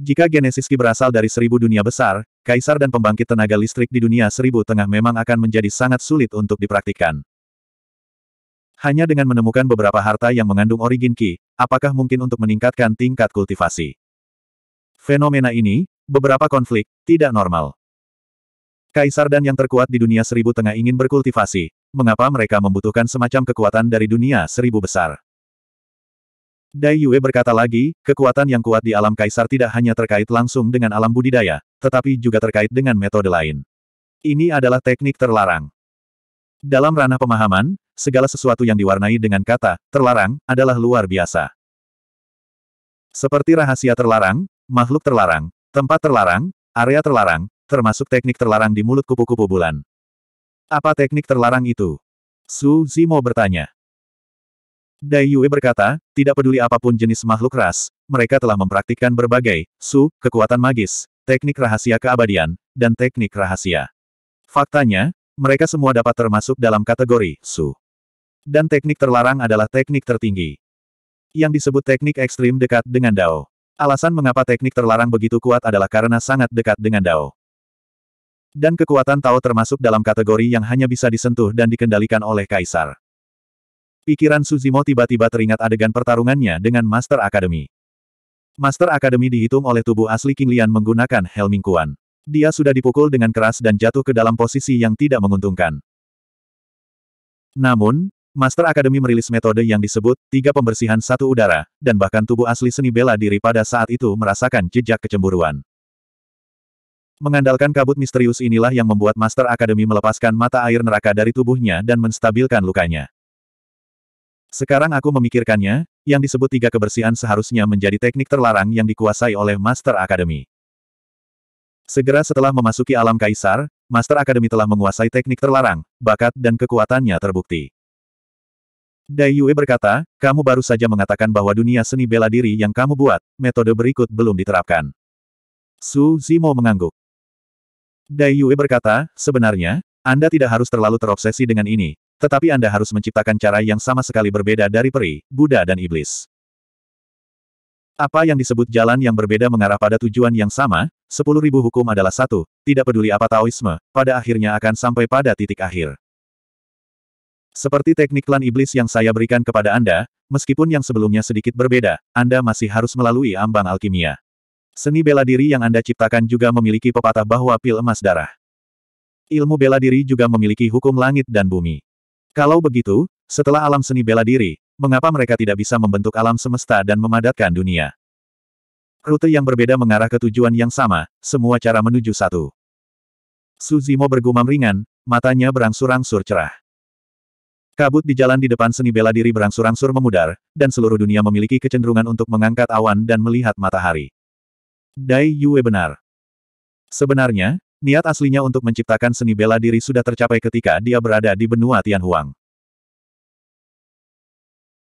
Jika genesis ki berasal dari seribu dunia besar, kaisar dan pembangkit tenaga listrik di dunia seribu tengah memang akan menjadi sangat sulit untuk dipraktikkan. Hanya dengan menemukan beberapa harta yang mengandung origin Ki, apakah mungkin untuk meningkatkan tingkat kultivasi? Fenomena ini, beberapa konflik, tidak normal. Kaisar dan yang terkuat di dunia seribu tengah ingin berkultivasi, mengapa mereka membutuhkan semacam kekuatan dari dunia seribu besar? Dai Yue berkata lagi, kekuatan yang kuat di alam kaisar tidak hanya terkait langsung dengan alam budidaya, tetapi juga terkait dengan metode lain. Ini adalah teknik terlarang. Dalam ranah pemahaman, segala sesuatu yang diwarnai dengan kata terlarang adalah luar biasa. Seperti rahasia terlarang, makhluk terlarang, tempat terlarang, area terlarang, termasuk teknik terlarang di mulut kupu-kupu bulan. Apa teknik terlarang itu? Su Zimo bertanya. Dai Yue berkata, tidak peduli apapun jenis makhluk ras, mereka telah mempraktikkan berbagai, su, kekuatan magis, teknik rahasia keabadian, dan teknik rahasia. Faktanya, mereka semua dapat termasuk dalam kategori su. Dan teknik terlarang adalah teknik tertinggi. Yang disebut teknik ekstrim dekat dengan Dao. Alasan mengapa teknik terlarang begitu kuat adalah karena sangat dekat dengan Dao. Dan kekuatan Tao termasuk dalam kategori yang hanya bisa disentuh dan dikendalikan oleh Kaisar. Pikiran Suzimo tiba-tiba teringat adegan pertarungannya dengan Master Academy. Master Academy dihitung oleh tubuh asli King Lian menggunakan Helming Kuan. Dia sudah dipukul dengan keras dan jatuh ke dalam posisi yang tidak menguntungkan. Namun, Master Akademi merilis metode yang disebut tiga pembersihan satu udara, dan bahkan tubuh asli seni bela diri pada saat itu merasakan jejak kecemburuan. Mengandalkan kabut misterius inilah yang membuat Master Akademi melepaskan mata air neraka dari tubuhnya dan menstabilkan lukanya. Sekarang aku memikirkannya, yang disebut tiga kebersihan seharusnya menjadi teknik terlarang yang dikuasai oleh Master Akademi. Segera setelah memasuki alam kaisar, Master akademi telah menguasai teknik terlarang, bakat dan kekuatannya terbukti. Dai Yue berkata, kamu baru saja mengatakan bahwa dunia seni bela diri yang kamu buat, metode berikut belum diterapkan. Su Zimo mengangguk. Dai Yue berkata, sebenarnya, Anda tidak harus terlalu terobsesi dengan ini, tetapi Anda harus menciptakan cara yang sama sekali berbeda dari peri, Buddha dan iblis. Apa yang disebut jalan yang berbeda mengarah pada tujuan yang sama, Sepuluh ribu hukum adalah satu, tidak peduli apa Taoisme, pada akhirnya akan sampai pada titik akhir. Seperti teknik klan iblis yang saya berikan kepada Anda, meskipun yang sebelumnya sedikit berbeda, Anda masih harus melalui ambang alkimia. Seni bela diri yang Anda ciptakan juga memiliki pepatah bahwa pil emas darah. Ilmu bela diri juga memiliki hukum langit dan bumi. Kalau begitu, setelah alam seni bela diri, mengapa mereka tidak bisa membentuk alam semesta dan memadatkan dunia? Rute yang berbeda mengarah ke tujuan yang sama, semua cara menuju satu. Suzimo bergumam ringan, matanya berangsur-angsur cerah. Kabut di jalan di depan seni bela diri berangsur-angsur memudar, dan seluruh dunia memiliki kecenderungan untuk mengangkat awan dan melihat matahari. Dai Yue benar. Sebenarnya, niat aslinya untuk menciptakan seni bela diri sudah tercapai ketika dia berada di benua Tianhuang.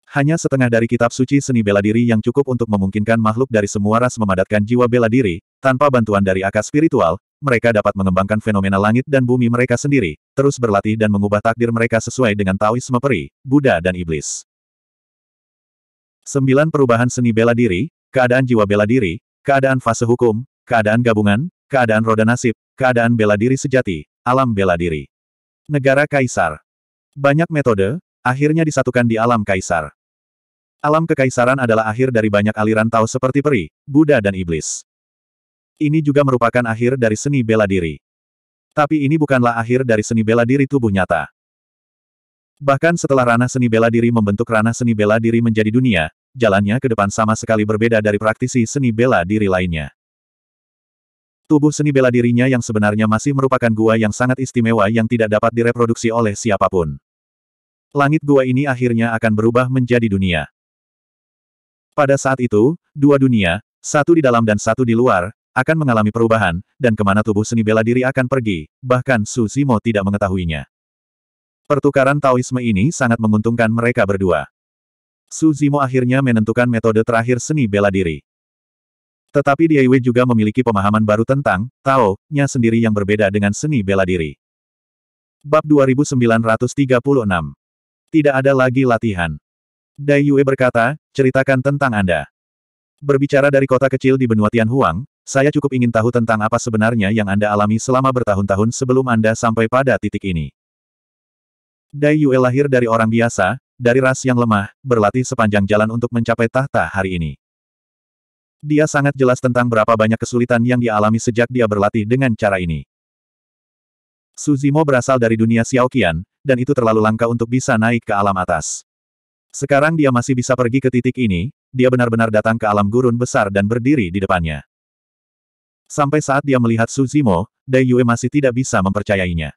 Hanya setengah dari kitab suci seni bela diri yang cukup untuk memungkinkan makhluk dari semua ras memadatkan jiwa bela diri, tanpa bantuan dari akar spiritual, mereka dapat mengembangkan fenomena langit dan bumi mereka sendiri, terus berlatih dan mengubah takdir mereka sesuai dengan Taoisme peri, Buddha dan Iblis. 9. Perubahan seni bela diri, keadaan jiwa bela diri, keadaan fase hukum, keadaan gabungan, keadaan roda nasib, keadaan bela diri sejati, alam bela diri. Negara Kaisar. Banyak metode, akhirnya disatukan di alam Kaisar. Alam kekaisaran adalah akhir dari banyak aliran Tao seperti peri, Buddha dan iblis. Ini juga merupakan akhir dari seni bela diri. Tapi ini bukanlah akhir dari seni bela diri tubuh nyata. Bahkan setelah ranah seni bela diri membentuk ranah seni bela diri menjadi dunia, jalannya ke depan sama sekali berbeda dari praktisi seni bela diri lainnya. Tubuh seni bela dirinya yang sebenarnya masih merupakan gua yang sangat istimewa yang tidak dapat direproduksi oleh siapapun. Langit gua ini akhirnya akan berubah menjadi dunia. Pada saat itu, dua dunia, satu di dalam dan satu di luar, akan mengalami perubahan, dan kemana tubuh seni bela diri akan pergi, bahkan Su Zimo tidak mengetahuinya. Pertukaran Taoisme ini sangat menguntungkan mereka berdua. Su Zimo akhirnya menentukan metode terakhir seni bela diri. Tetapi Diai juga memiliki pemahaman baru tentang Tao-nya sendiri yang berbeda dengan seni bela diri. Bab 2936 Tidak ada lagi latihan. Dai Yue berkata, ceritakan tentang Anda. Berbicara dari kota kecil di benua Tianhuang, saya cukup ingin tahu tentang apa sebenarnya yang Anda alami selama bertahun-tahun sebelum Anda sampai pada titik ini. Dai Yue lahir dari orang biasa, dari ras yang lemah, berlatih sepanjang jalan untuk mencapai tahta hari ini. Dia sangat jelas tentang berapa banyak kesulitan yang dia alami sejak dia berlatih dengan cara ini. Suzimo berasal dari dunia Xiaoqian, dan itu terlalu langka untuk bisa naik ke alam atas. Sekarang dia masih bisa pergi ke titik ini, dia benar-benar datang ke alam gurun besar dan berdiri di depannya. Sampai saat dia melihat Suzimo, Dai Yue masih tidak bisa mempercayainya.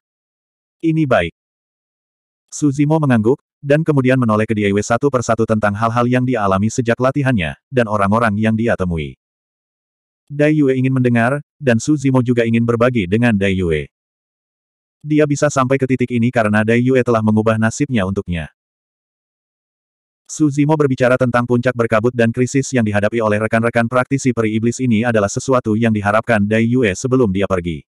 Ini baik. Suzimo mengangguk, dan kemudian menoleh ke Dai Yue satu persatu tentang hal-hal yang dia alami sejak latihannya, dan orang-orang yang dia temui. Dai Yue ingin mendengar, dan Suzimo juga ingin berbagi dengan Dai Yue. Dia bisa sampai ke titik ini karena Dai Yue telah mengubah nasibnya untuknya. Suzimo berbicara tentang puncak berkabut dan krisis yang dihadapi oleh rekan-rekan praktisi peri iblis ini adalah sesuatu yang diharapkan Dai Yue sebelum dia pergi.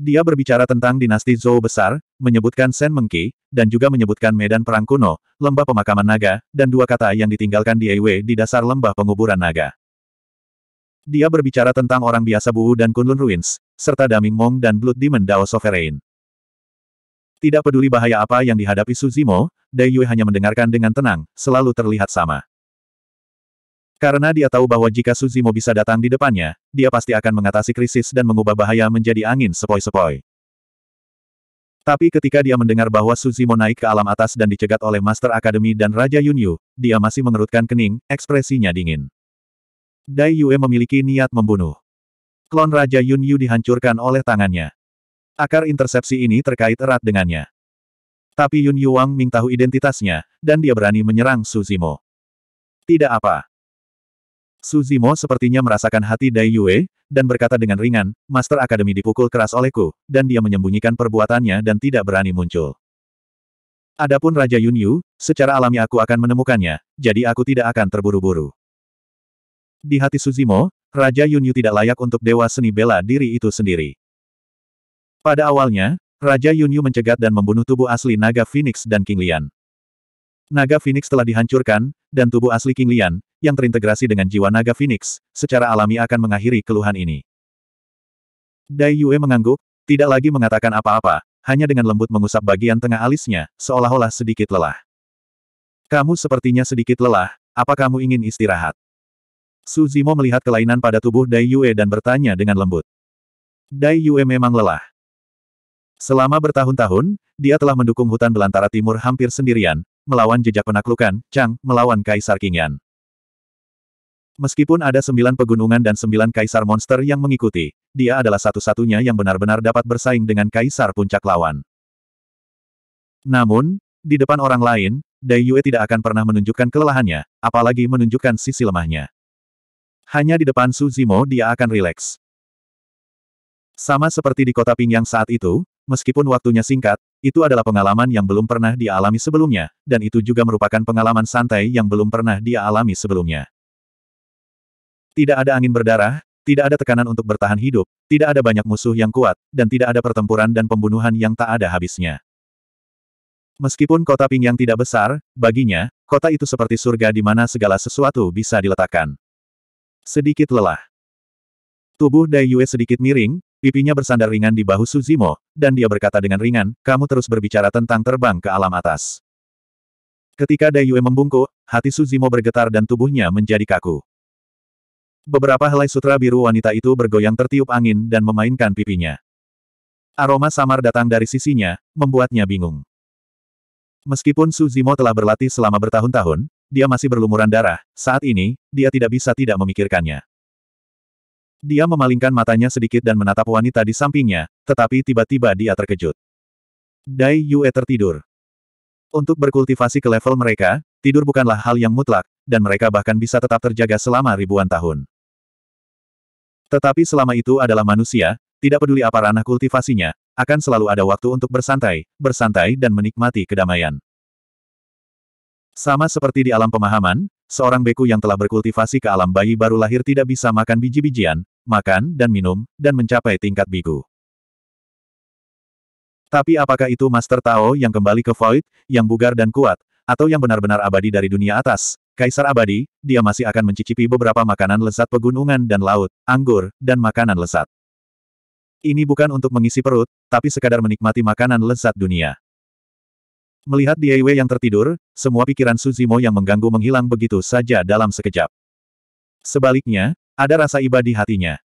Dia berbicara tentang dinasti Zhou besar, menyebutkan Shen Mengqi, dan juga menyebutkan medan perang kuno, lembah pemakaman naga, dan dua kata yang ditinggalkan Dai Yue di dasar lembah penguburan naga. Dia berbicara tentang orang biasa Buu dan Kunlun Ruins, serta Daming Mong dan Blood Demon Dao Sovereign. Tidak peduli bahaya apa yang dihadapi Suzimo, Dai Yue hanya mendengarkan dengan tenang, selalu terlihat sama. Karena dia tahu bahwa jika Suzimo bisa datang di depannya, dia pasti akan mengatasi krisis dan mengubah bahaya menjadi angin sepoi-sepoi. Tapi ketika dia mendengar bahwa Suzimo naik ke alam atas dan dicegat oleh Master Akademi dan Raja Yunyu, dia masih mengerutkan kening, ekspresinya dingin. Dai Yue memiliki niat membunuh. Klon Raja Yunyu dihancurkan oleh tangannya. Akar intersepsi ini terkait erat dengannya. Tapi Yun Yuang Ming tahu identitasnya, dan dia berani menyerang Suzimo. Tidak apa. Suzimo sepertinya merasakan hati Dai Yue, dan berkata dengan ringan, Master Akademi dipukul keras olehku, dan dia menyembunyikan perbuatannya dan tidak berani muncul. Adapun Raja Yun Yu, secara alami aku akan menemukannya, jadi aku tidak akan terburu-buru. Di hati Suzimo, Raja Yun Yu tidak layak untuk dewa seni bela diri itu sendiri. Pada awalnya, Raja Yunyu mencegat dan membunuh tubuh asli naga Phoenix dan King Lian. Naga Phoenix telah dihancurkan, dan tubuh asli King Lian, yang terintegrasi dengan jiwa naga Phoenix, secara alami akan mengakhiri keluhan ini. Dai Yue mengangguk, tidak lagi mengatakan apa-apa, hanya dengan lembut mengusap bagian tengah alisnya, seolah-olah sedikit lelah. Kamu sepertinya sedikit lelah, apa kamu ingin istirahat? Su Zimo melihat kelainan pada tubuh Dai Yue dan bertanya dengan lembut. Dai Yue memang lelah. Selama bertahun-tahun, dia telah mendukung hutan belantara timur hampir sendirian, melawan jejak penaklukan, Chang, melawan Kaisar Kingyan. Meskipun ada sembilan pegunungan dan sembilan kaisar monster yang mengikuti, dia adalah satu-satunya yang benar-benar dapat bersaing dengan kaisar puncak lawan. Namun, di depan orang lain, Dai Yue tidak akan pernah menunjukkan kelelahannya, apalagi menunjukkan sisi lemahnya. Hanya di depan Su Zimo dia akan rileks. Sama seperti di kota Pingyang saat itu, Meskipun waktunya singkat, itu adalah pengalaman yang belum pernah dia alami sebelumnya, dan itu juga merupakan pengalaman santai yang belum pernah dia alami sebelumnya. Tidak ada angin berdarah, tidak ada tekanan untuk bertahan hidup, tidak ada banyak musuh yang kuat, dan tidak ada pertempuran dan pembunuhan yang tak ada habisnya. Meskipun kota Ping yang tidak besar, baginya, kota itu seperti surga di mana segala sesuatu bisa diletakkan. Sedikit lelah. Tubuh Dai Yue sedikit miring, Pipinya bersandar ringan di bahu Suzimo, dan dia berkata dengan ringan, kamu terus berbicara tentang terbang ke alam atas. Ketika Daiyue membungkuk, hati Suzimo bergetar dan tubuhnya menjadi kaku. Beberapa helai sutra biru wanita itu bergoyang tertiup angin dan memainkan pipinya. Aroma samar datang dari sisinya, membuatnya bingung. Meskipun Suzimo telah berlatih selama bertahun-tahun, dia masih berlumuran darah, saat ini, dia tidak bisa tidak memikirkannya. Dia memalingkan matanya sedikit dan menatap wanita di sampingnya, tetapi tiba-tiba dia terkejut. Dai Yue tertidur. Untuk berkultivasi ke level mereka, tidur bukanlah hal yang mutlak, dan mereka bahkan bisa tetap terjaga selama ribuan tahun. Tetapi selama itu adalah manusia, tidak peduli apa ranah kultivasinya, akan selalu ada waktu untuk bersantai, bersantai dan menikmati kedamaian. Sama seperti di alam pemahaman, seorang beku yang telah berkultivasi ke alam bayi baru lahir tidak bisa makan biji-bijian, makan dan minum, dan mencapai tingkat biku. Tapi apakah itu Master Tao yang kembali ke Void, yang bugar dan kuat, atau yang benar-benar abadi dari dunia atas? Kaisar abadi, dia masih akan mencicipi beberapa makanan lezat pegunungan dan laut, anggur, dan makanan lezat. Ini bukan untuk mengisi perut, tapi sekadar menikmati makanan lezat dunia. Melihat Wei yang tertidur, semua pikiran Suzimo yang mengganggu menghilang begitu saja dalam sekejap. Sebaliknya, ada rasa iba di hatinya.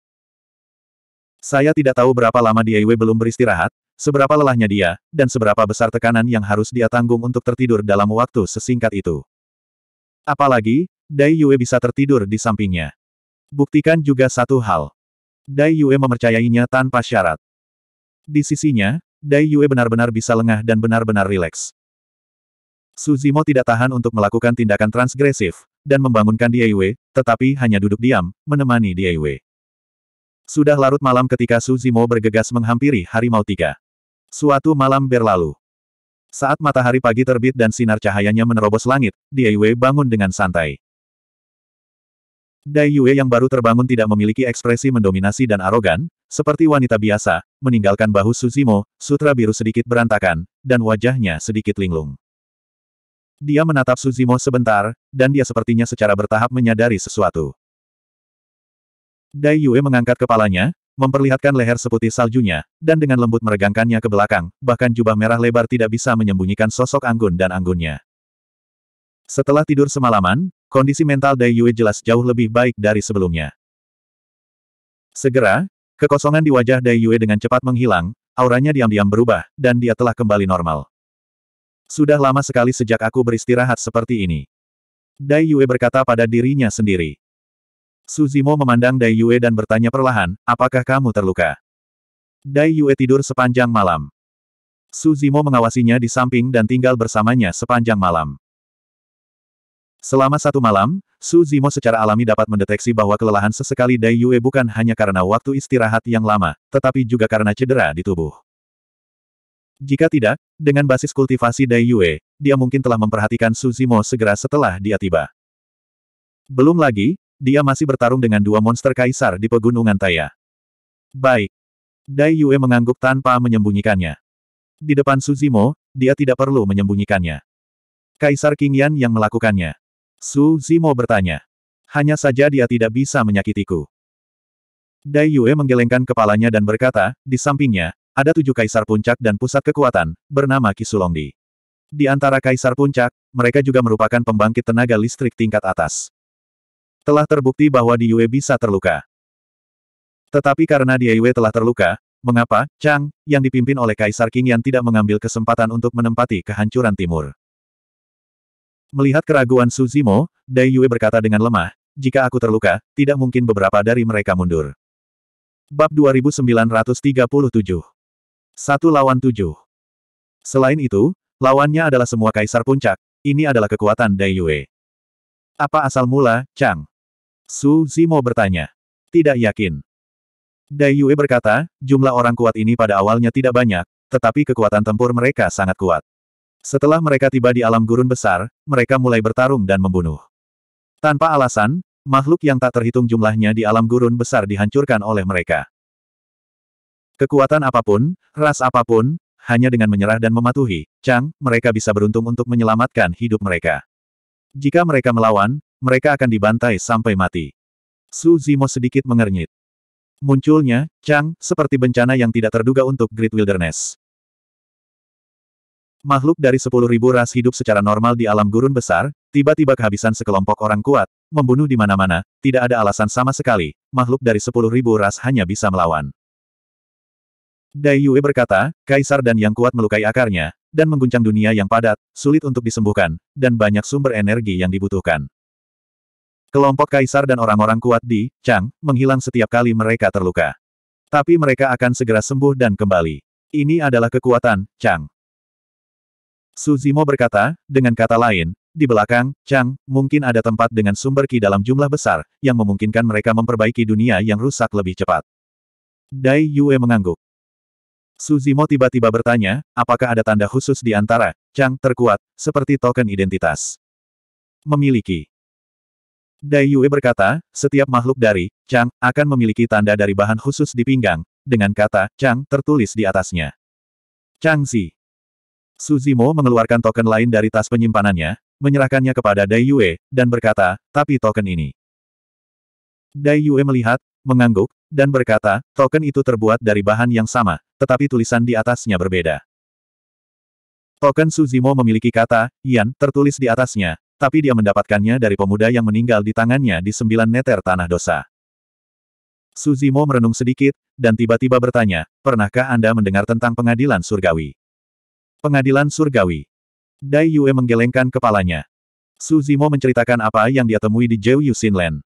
Saya tidak tahu berapa lama Wei belum beristirahat, seberapa lelahnya dia, dan seberapa besar tekanan yang harus dia tanggung untuk tertidur dalam waktu sesingkat itu. Apalagi, Dai Yue bisa tertidur di sampingnya. Buktikan juga satu hal. Dai Yue memercayainya tanpa syarat. Di sisinya, Dai Yue benar-benar bisa lengah dan benar-benar rileks. Suzimo tidak tahan untuk melakukan tindakan transgresif, dan membangunkan Diewe, tetapi hanya duduk diam, menemani Diewe. Sudah larut malam ketika Suzimo bergegas menghampiri Harimau Tiga. Suatu malam berlalu. Saat matahari pagi terbit dan sinar cahayanya menerobos langit, Diewe bangun dengan santai. Dai Yue yang baru terbangun tidak memiliki ekspresi mendominasi dan arogan, seperti wanita biasa, meninggalkan bahu Suzimo, sutra biru sedikit berantakan, dan wajahnya sedikit linglung. Dia menatap Suzimo sebentar, dan dia sepertinya secara bertahap menyadari sesuatu. Dai Yue mengangkat kepalanya, memperlihatkan leher seputih saljunya, dan dengan lembut meregangkannya ke belakang, bahkan jubah merah lebar tidak bisa menyembunyikan sosok anggun dan anggunnya. Setelah tidur semalaman, kondisi mental Dai Yue jelas jauh lebih baik dari sebelumnya. Segera, kekosongan di wajah Dai Yue dengan cepat menghilang, auranya diam-diam berubah, dan dia telah kembali normal. Sudah lama sekali sejak aku beristirahat seperti ini. Dai Yue berkata pada dirinya sendiri. Suzimo memandang Dai Yue dan bertanya perlahan, apakah kamu terluka? Dai Yue tidur sepanjang malam. Suzimo mengawasinya di samping dan tinggal bersamanya sepanjang malam. Selama satu malam, Suzimo secara alami dapat mendeteksi bahwa kelelahan sesekali Dai Yue bukan hanya karena waktu istirahat yang lama, tetapi juga karena cedera di tubuh. Jika tidak, dengan basis kultivasi Dai Yue, dia mungkin telah memperhatikan Suzimo segera setelah dia tiba. Belum lagi, dia masih bertarung dengan dua monster kaisar di pegunungan Taya. Baik. Dai Yue mengangguk tanpa menyembunyikannya. Di depan Suzimo, dia tidak perlu menyembunyikannya. Kaisar King Yan yang melakukannya. Su Zimo bertanya. Hanya saja dia tidak bisa menyakitiku. Dai Yue menggelengkan kepalanya dan berkata, di sampingnya, ada tujuh kaisar puncak dan pusat kekuatan, bernama Kisulongdi. Di antara kaisar puncak, mereka juga merupakan pembangkit tenaga listrik tingkat atas. Telah terbukti bahwa Di Yue bisa terluka. Tetapi karena Di Yue telah terluka, mengapa Chang, yang dipimpin oleh Kaisar King yang tidak mengambil kesempatan untuk menempati kehancuran timur? Melihat keraguan Suzimo, Dai Yue berkata dengan lemah, jika aku terluka, tidak mungkin beberapa dari mereka mundur. Bab 2937 satu lawan tujuh. Selain itu, lawannya adalah semua kaisar puncak, ini adalah kekuatan Dai Yue. Apa asal mula, Chang? Su Zimo bertanya. Tidak yakin. Dai Yue berkata, jumlah orang kuat ini pada awalnya tidak banyak, tetapi kekuatan tempur mereka sangat kuat. Setelah mereka tiba di alam gurun besar, mereka mulai bertarung dan membunuh. Tanpa alasan, makhluk yang tak terhitung jumlahnya di alam gurun besar dihancurkan oleh mereka. Kekuatan apapun, ras apapun, hanya dengan menyerah dan mematuhi, Chang, mereka bisa beruntung untuk menyelamatkan hidup mereka. Jika mereka melawan, mereka akan dibantai sampai mati. Su Zimo sedikit mengernyit. Munculnya, Chang, seperti bencana yang tidak terduga untuk Great Wilderness. Makhluk dari 10.000 ras hidup secara normal di alam gurun besar, tiba-tiba kehabisan sekelompok orang kuat, membunuh di mana-mana, tidak ada alasan sama sekali, makhluk dari 10.000 ras hanya bisa melawan. Dai Yue berkata, kaisar dan yang kuat melukai akarnya, dan mengguncang dunia yang padat, sulit untuk disembuhkan, dan banyak sumber energi yang dibutuhkan. Kelompok kaisar dan orang-orang kuat di Chang menghilang setiap kali mereka terluka. Tapi mereka akan segera sembuh dan kembali. Ini adalah kekuatan Chang. Suzimo berkata, dengan kata lain, di belakang Chang mungkin ada tempat dengan sumber ki dalam jumlah besar yang memungkinkan mereka memperbaiki dunia yang rusak lebih cepat. Dai Yue mengangguk. Suzimo tiba-tiba bertanya, apakah ada tanda khusus di antara Chang terkuat, seperti token identitas. Memiliki. Dai Yue berkata, setiap makhluk dari Chang akan memiliki tanda dari bahan khusus di pinggang, dengan kata Chang tertulis di atasnya. Chang Su Suzimo mengeluarkan token lain dari tas penyimpanannya, menyerahkannya kepada Dai Yue, dan berkata, tapi token ini. Dai Yue melihat, mengangguk, dan berkata, token itu terbuat dari bahan yang sama, tetapi tulisan di atasnya berbeda. Token Suzimo memiliki kata, Yan, tertulis di atasnya, tapi dia mendapatkannya dari pemuda yang meninggal di tangannya di sembilan neter tanah dosa. Suzimo merenung sedikit, dan tiba-tiba bertanya, pernahkah Anda mendengar tentang pengadilan surgawi? Pengadilan surgawi. Dai Yue menggelengkan kepalanya. Suzimo menceritakan apa yang dia temui di Zhou Yuxin Land.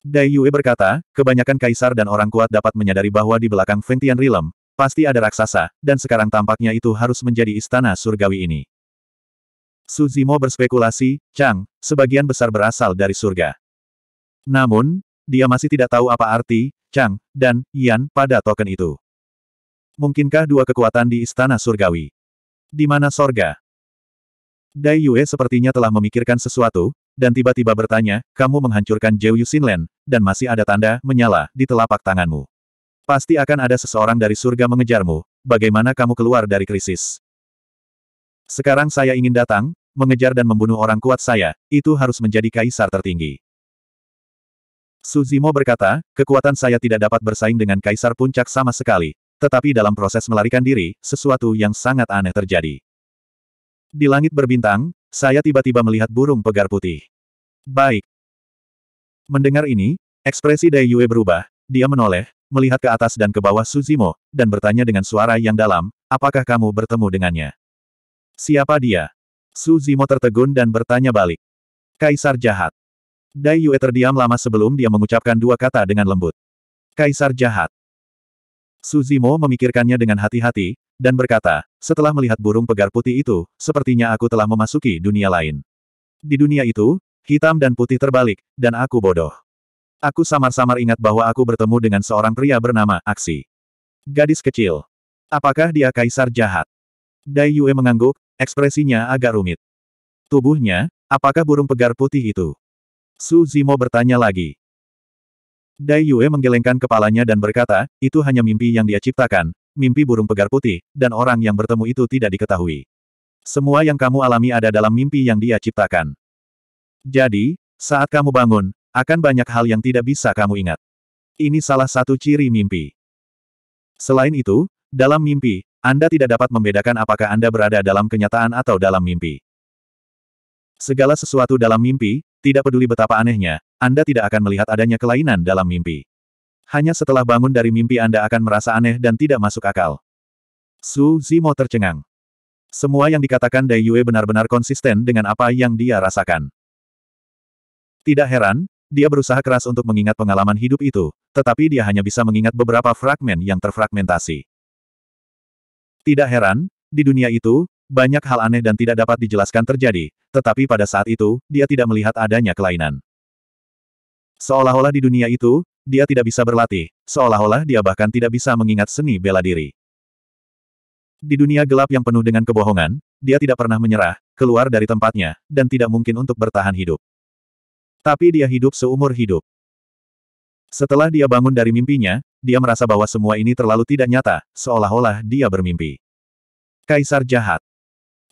Dai Yue berkata, kebanyakan kaisar dan orang kuat dapat menyadari bahwa di belakang Feng Tian Rilem, pasti ada raksasa, dan sekarang tampaknya itu harus menjadi istana surgawi ini. Su Zimo berspekulasi, Chang, sebagian besar berasal dari surga. Namun, dia masih tidak tahu apa arti, Chang, dan Yan pada token itu. Mungkinkah dua kekuatan di istana surgawi? Di mana sorga? Dai Yue sepertinya telah memikirkan sesuatu, dan tiba-tiba bertanya, kamu menghancurkan Jiu Yusinlen, dan masih ada tanda menyala di telapak tanganmu. Pasti akan ada seseorang dari surga mengejarmu, bagaimana kamu keluar dari krisis. Sekarang saya ingin datang, mengejar dan membunuh orang kuat saya, itu harus menjadi kaisar tertinggi. Suzimo berkata, kekuatan saya tidak dapat bersaing dengan kaisar puncak sama sekali, tetapi dalam proses melarikan diri, sesuatu yang sangat aneh terjadi. Di langit berbintang, saya tiba-tiba melihat burung pegar putih. Baik. Mendengar ini, ekspresi Dai Yue berubah, dia menoleh, melihat ke atas dan ke bawah Suzimo, dan bertanya dengan suara yang dalam, apakah kamu bertemu dengannya? Siapa dia? Suzimo tertegun dan bertanya balik. Kaisar jahat. Dai Yue terdiam lama sebelum dia mengucapkan dua kata dengan lembut. Kaisar jahat. Suzimo memikirkannya dengan hati-hati, dan berkata, setelah melihat burung pegar putih itu, sepertinya aku telah memasuki dunia lain. Di dunia itu, hitam dan putih terbalik, dan aku bodoh. Aku samar-samar ingat bahwa aku bertemu dengan seorang pria bernama Aksi. Gadis kecil. Apakah dia kaisar jahat? Dai Yue mengangguk, ekspresinya agak rumit. Tubuhnya, apakah burung pegar putih itu? Su Zimo bertanya lagi. Dai Yue menggelengkan kepalanya dan berkata, itu hanya mimpi yang dia ciptakan, mimpi burung pegar putih, dan orang yang bertemu itu tidak diketahui. Semua yang kamu alami ada dalam mimpi yang dia ciptakan. Jadi, saat kamu bangun, akan banyak hal yang tidak bisa kamu ingat. Ini salah satu ciri mimpi. Selain itu, dalam mimpi, Anda tidak dapat membedakan apakah Anda berada dalam kenyataan atau dalam mimpi. Segala sesuatu dalam mimpi, tidak peduli betapa anehnya, anda tidak akan melihat adanya kelainan dalam mimpi. Hanya setelah bangun dari mimpi Anda akan merasa aneh dan tidak masuk akal. Su Zimo tercengang. Semua yang dikatakan Dai Yue benar-benar konsisten dengan apa yang dia rasakan. Tidak heran, dia berusaha keras untuk mengingat pengalaman hidup itu, tetapi dia hanya bisa mengingat beberapa fragmen yang terfragmentasi. Tidak heran, di dunia itu, banyak hal aneh dan tidak dapat dijelaskan terjadi, tetapi pada saat itu, dia tidak melihat adanya kelainan. Seolah-olah di dunia itu, dia tidak bisa berlatih, seolah-olah dia bahkan tidak bisa mengingat seni bela diri. Di dunia gelap yang penuh dengan kebohongan, dia tidak pernah menyerah, keluar dari tempatnya, dan tidak mungkin untuk bertahan hidup. Tapi dia hidup seumur hidup. Setelah dia bangun dari mimpinya, dia merasa bahwa semua ini terlalu tidak nyata, seolah-olah dia bermimpi. Kaisar jahat.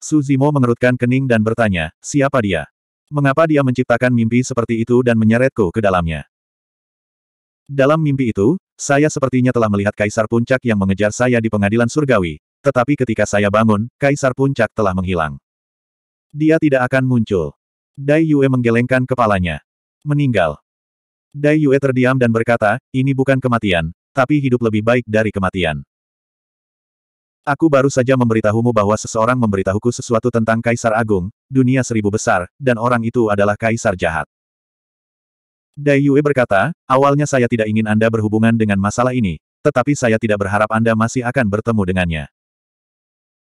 Suzimo mengerutkan kening dan bertanya, siapa dia? Mengapa dia menciptakan mimpi seperti itu dan menyeretku ke dalamnya? Dalam mimpi itu, saya sepertinya telah melihat Kaisar Puncak yang mengejar saya di pengadilan surgawi, tetapi ketika saya bangun, Kaisar Puncak telah menghilang. Dia tidak akan muncul. Dai Yue menggelengkan kepalanya. Meninggal. Dai Yue terdiam dan berkata, ini bukan kematian, tapi hidup lebih baik dari kematian. Aku baru saja memberitahumu bahwa seseorang memberitahuku sesuatu tentang Kaisar Agung, dunia seribu besar, dan orang itu adalah Kaisar jahat. Dai Yue berkata, awalnya saya tidak ingin Anda berhubungan dengan masalah ini, tetapi saya tidak berharap Anda masih akan bertemu dengannya.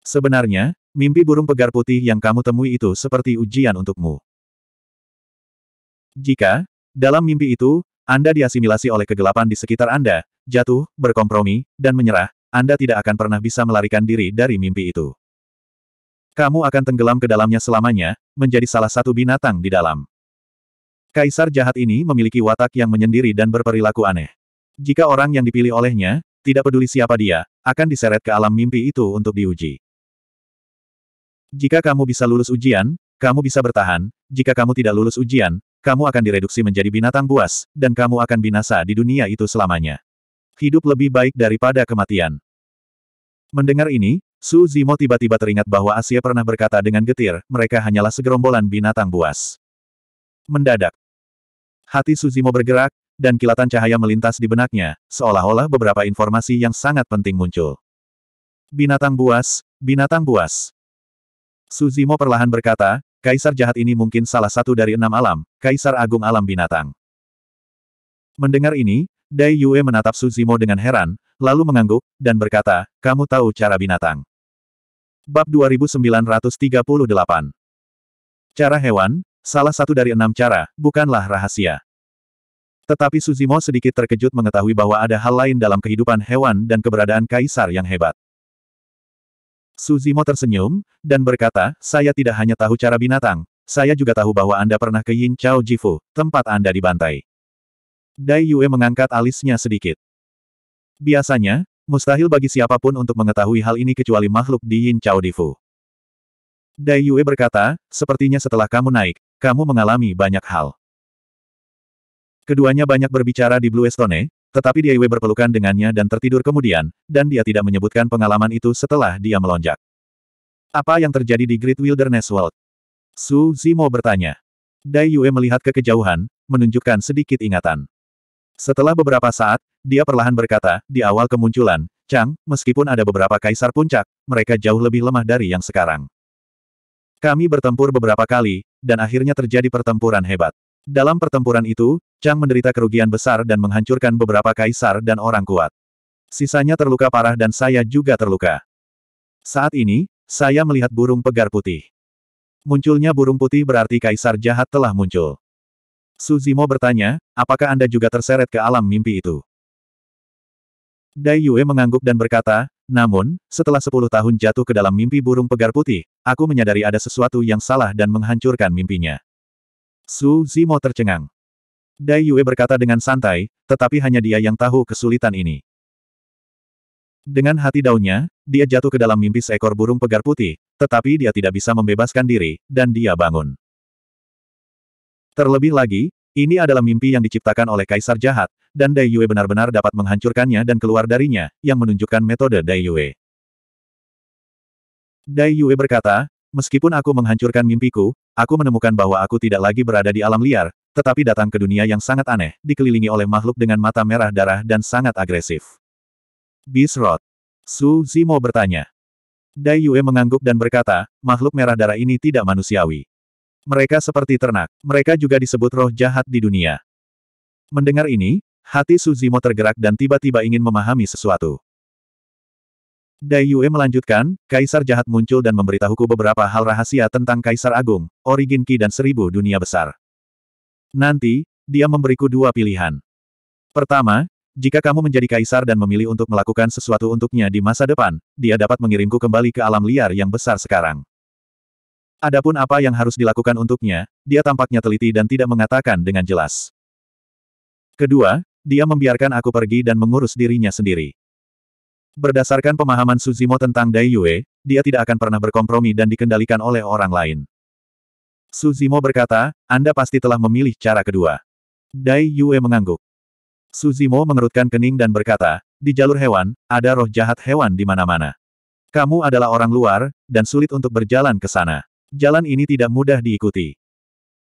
Sebenarnya, mimpi burung pegar putih yang kamu temui itu seperti ujian untukmu. Jika, dalam mimpi itu, Anda diasimilasi oleh kegelapan di sekitar Anda, jatuh, berkompromi, dan menyerah, anda tidak akan pernah bisa melarikan diri dari mimpi itu. Kamu akan tenggelam ke dalamnya selamanya, menjadi salah satu binatang di dalam. Kaisar jahat ini memiliki watak yang menyendiri dan berperilaku aneh. Jika orang yang dipilih olehnya, tidak peduli siapa dia, akan diseret ke alam mimpi itu untuk diuji. Jika kamu bisa lulus ujian, kamu bisa bertahan, jika kamu tidak lulus ujian, kamu akan direduksi menjadi binatang buas, dan kamu akan binasa di dunia itu selamanya hidup lebih baik daripada kematian. Mendengar ini, Su Zimo tiba-tiba teringat bahwa Asia pernah berkata dengan getir, mereka hanyalah segerombolan binatang buas. Mendadak. Hati Su Zimo bergerak, dan kilatan cahaya melintas di benaknya, seolah-olah beberapa informasi yang sangat penting muncul. Binatang buas, binatang buas. Su Zimo perlahan berkata, Kaisar jahat ini mungkin salah satu dari enam alam, Kaisar Agung Alam Binatang. Mendengar ini, Dai Yue menatap Suzimo dengan heran, lalu mengangguk, dan berkata, kamu tahu cara binatang. Bab 2938 Cara hewan, salah satu dari enam cara, bukanlah rahasia. Tetapi Suzimo sedikit terkejut mengetahui bahwa ada hal lain dalam kehidupan hewan dan keberadaan kaisar yang hebat. Suzimo tersenyum, dan berkata, saya tidak hanya tahu cara binatang, saya juga tahu bahwa Anda pernah ke Yin Chao Jifu, tempat Anda dibantai. Dai Yue mengangkat alisnya sedikit. Biasanya, mustahil bagi siapapun untuk mengetahui hal ini kecuali makhluk di Yin Chao Difu. Dai Yue berkata, sepertinya setelah kamu naik, kamu mengalami banyak hal. Keduanya banyak berbicara di Blue Estone, tetapi Dai Yue berpelukan dengannya dan tertidur kemudian, dan dia tidak menyebutkan pengalaman itu setelah dia melonjak. Apa yang terjadi di Great Wilderness World? Su Zimo bertanya. Dai Yue melihat ke kejauhan, menunjukkan sedikit ingatan. Setelah beberapa saat, dia perlahan berkata, di awal kemunculan, Chang, meskipun ada beberapa kaisar puncak, mereka jauh lebih lemah dari yang sekarang. Kami bertempur beberapa kali, dan akhirnya terjadi pertempuran hebat. Dalam pertempuran itu, Chang menderita kerugian besar dan menghancurkan beberapa kaisar dan orang kuat. Sisanya terluka parah dan saya juga terluka. Saat ini, saya melihat burung pegar putih. Munculnya burung putih berarti kaisar jahat telah muncul. Suzimo bertanya, apakah Anda juga terseret ke alam mimpi itu? Dai Yue mengangguk dan berkata, namun, setelah sepuluh tahun jatuh ke dalam mimpi burung pegar putih, aku menyadari ada sesuatu yang salah dan menghancurkan mimpinya. Su Zimo tercengang. Dai Yue berkata dengan santai, tetapi hanya dia yang tahu kesulitan ini. Dengan hati daunnya, dia jatuh ke dalam mimpi seekor burung pegar putih, tetapi dia tidak bisa membebaskan diri, dan dia bangun. Terlebih lagi, ini adalah mimpi yang diciptakan oleh Kaisar Jahat, dan Dai Yue benar-benar dapat menghancurkannya dan keluar darinya, yang menunjukkan metode Dai Yue. Dai Yue berkata, meskipun aku menghancurkan mimpiku, aku menemukan bahwa aku tidak lagi berada di alam liar, tetapi datang ke dunia yang sangat aneh, dikelilingi oleh makhluk dengan mata merah darah dan sangat agresif. Bisrot. Su Zimo bertanya. Dai Yue mengangguk dan berkata, makhluk merah darah ini tidak manusiawi. Mereka seperti ternak, mereka juga disebut roh jahat di dunia. Mendengar ini, hati Suzimo tergerak dan tiba-tiba ingin memahami sesuatu. Dai melanjutkan, Kaisar Jahat muncul dan memberitahuku beberapa hal rahasia tentang Kaisar Agung, Origin Ki dan Seribu Dunia Besar. Nanti, dia memberiku dua pilihan. Pertama, jika kamu menjadi Kaisar dan memilih untuk melakukan sesuatu untuknya di masa depan, dia dapat mengirimku kembali ke alam liar yang besar sekarang. Adapun apa yang harus dilakukan untuknya, dia tampaknya teliti dan tidak mengatakan dengan jelas. Kedua, dia membiarkan aku pergi dan mengurus dirinya sendiri. Berdasarkan pemahaman Suzimo tentang Dai Yue, dia tidak akan pernah berkompromi dan dikendalikan oleh orang lain. Suzimo berkata, Anda pasti telah memilih cara kedua. Dai Yue mengangguk. Suzimo mengerutkan kening dan berkata, di jalur hewan, ada roh jahat hewan di mana-mana. Kamu adalah orang luar, dan sulit untuk berjalan ke sana. Jalan ini tidak mudah diikuti.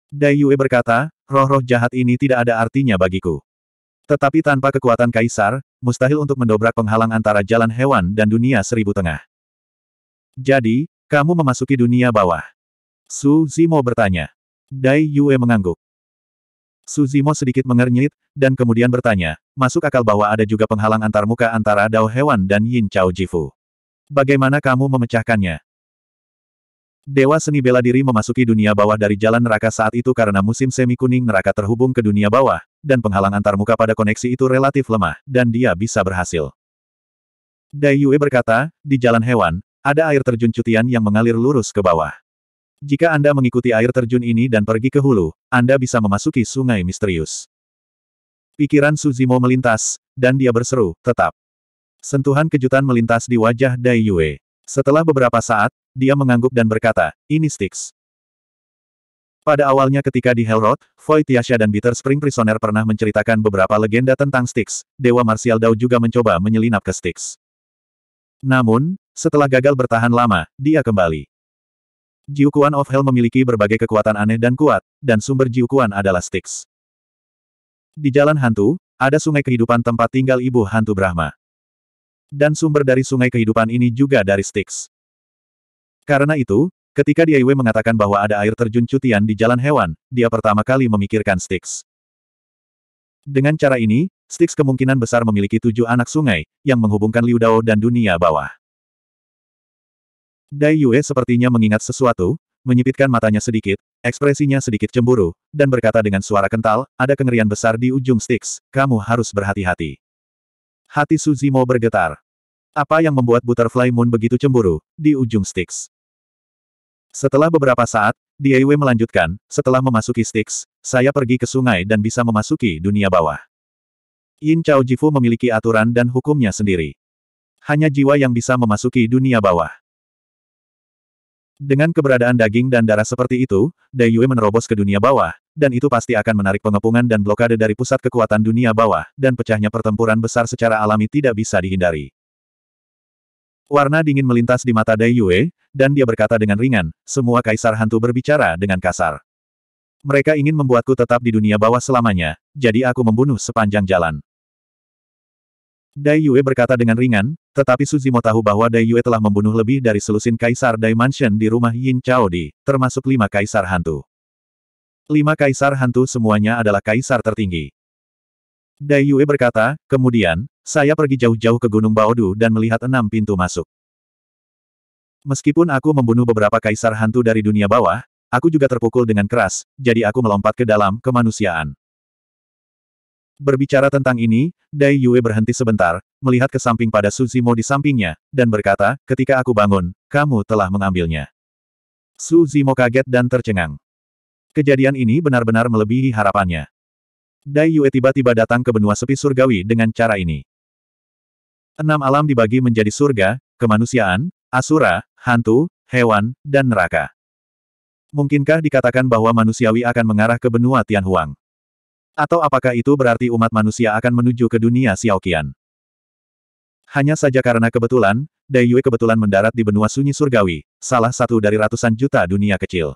Dai Yue berkata, roh-roh jahat ini tidak ada artinya bagiku. Tetapi tanpa kekuatan kaisar, mustahil untuk mendobrak penghalang antara jalan hewan dan dunia seribu tengah. Jadi, kamu memasuki dunia bawah. Su Zimo bertanya. Dai Yue mengangguk. Su Zimo sedikit mengernyit, dan kemudian bertanya, masuk akal bahwa ada juga penghalang antarmuka antara Dao Hewan dan Yin Chao Jifu. Bagaimana kamu memecahkannya? Dewa seni bela diri memasuki dunia bawah dari jalan neraka saat itu karena musim semi kuning neraka terhubung ke dunia bawah, dan penghalang antarmuka pada koneksi itu relatif lemah, dan dia bisa berhasil. Dai Yue berkata, di jalan hewan, ada air terjun cutian yang mengalir lurus ke bawah. Jika Anda mengikuti air terjun ini dan pergi ke hulu, Anda bisa memasuki sungai misterius. Pikiran Suzimo melintas, dan dia berseru, tetap. Sentuhan kejutan melintas di wajah Dai Yue. Setelah beberapa saat, dia mengangguk dan berkata, ini Styx. Pada awalnya ketika di Road, Void Tiasha dan Bitter Spring Prisoner pernah menceritakan beberapa legenda tentang Styx, Dewa Martial Dao juga mencoba menyelinap ke Styx. Namun, setelah gagal bertahan lama, dia kembali. Jiukuan of Hell memiliki berbagai kekuatan aneh dan kuat, dan sumber Jiukuan adalah Styx. Di Jalan Hantu, ada sungai kehidupan tempat tinggal Ibu Hantu Brahma dan sumber dari sungai kehidupan ini juga dari Styx. Karena itu, ketika Diaiwe mengatakan bahwa ada air terjun cutian di jalan hewan, dia pertama kali memikirkan Styx. Dengan cara ini, Styx kemungkinan besar memiliki tujuh anak sungai, yang menghubungkan Liu Dao dan dunia bawah. Dai Yue sepertinya mengingat sesuatu, menyipitkan matanya sedikit, ekspresinya sedikit cemburu, dan berkata dengan suara kental, ada kengerian besar di ujung Styx, kamu harus berhati-hati. Hati Suzimo bergetar. Apa yang membuat Butterfly Moon begitu cemburu, di ujung sticks? Setelah beberapa saat, Diewe melanjutkan, setelah memasuki sticks, saya pergi ke sungai dan bisa memasuki dunia bawah. Yin Chao Jifu memiliki aturan dan hukumnya sendiri. Hanya jiwa yang bisa memasuki dunia bawah. Dengan keberadaan daging dan darah seperti itu, Dayue menerobos ke dunia bawah, dan itu pasti akan menarik pengepungan dan blokade dari pusat kekuatan dunia bawah, dan pecahnya pertempuran besar secara alami tidak bisa dihindari. Warna dingin melintas di mata Dai Yue, dan dia berkata dengan ringan, semua kaisar hantu berbicara dengan kasar. Mereka ingin membuatku tetap di dunia bawah selamanya, jadi aku membunuh sepanjang jalan. Dai Yue berkata dengan ringan, tetapi Suzimo tahu bahwa Dai Yue telah membunuh lebih dari selusin kaisar Dai Mansion di rumah Yin Chao Di, termasuk lima kaisar hantu. Lima kaisar hantu semuanya adalah kaisar tertinggi. Dai Yue berkata, kemudian, saya pergi jauh-jauh ke Gunung Baodu dan melihat enam pintu masuk. Meskipun aku membunuh beberapa kaisar hantu dari dunia bawah, aku juga terpukul dengan keras, jadi aku melompat ke dalam kemanusiaan. Berbicara tentang ini, Dai Yue berhenti sebentar, melihat ke samping pada Suzimo di sampingnya, dan berkata, ketika aku bangun, kamu telah mengambilnya. Suzimo kaget dan tercengang. Kejadian ini benar-benar melebihi harapannya. Dai Yue tiba-tiba datang ke benua sepi surgawi dengan cara ini. Enam alam dibagi menjadi surga, kemanusiaan, asura, hantu, hewan, dan neraka. Mungkinkah dikatakan bahwa manusiawi akan mengarah ke benua Tianhuang? Atau apakah itu berarti umat manusia akan menuju ke dunia Xiaoqian? Hanya saja karena kebetulan, Dai Yue kebetulan mendarat di benua sunyi surgawi, salah satu dari ratusan juta dunia kecil.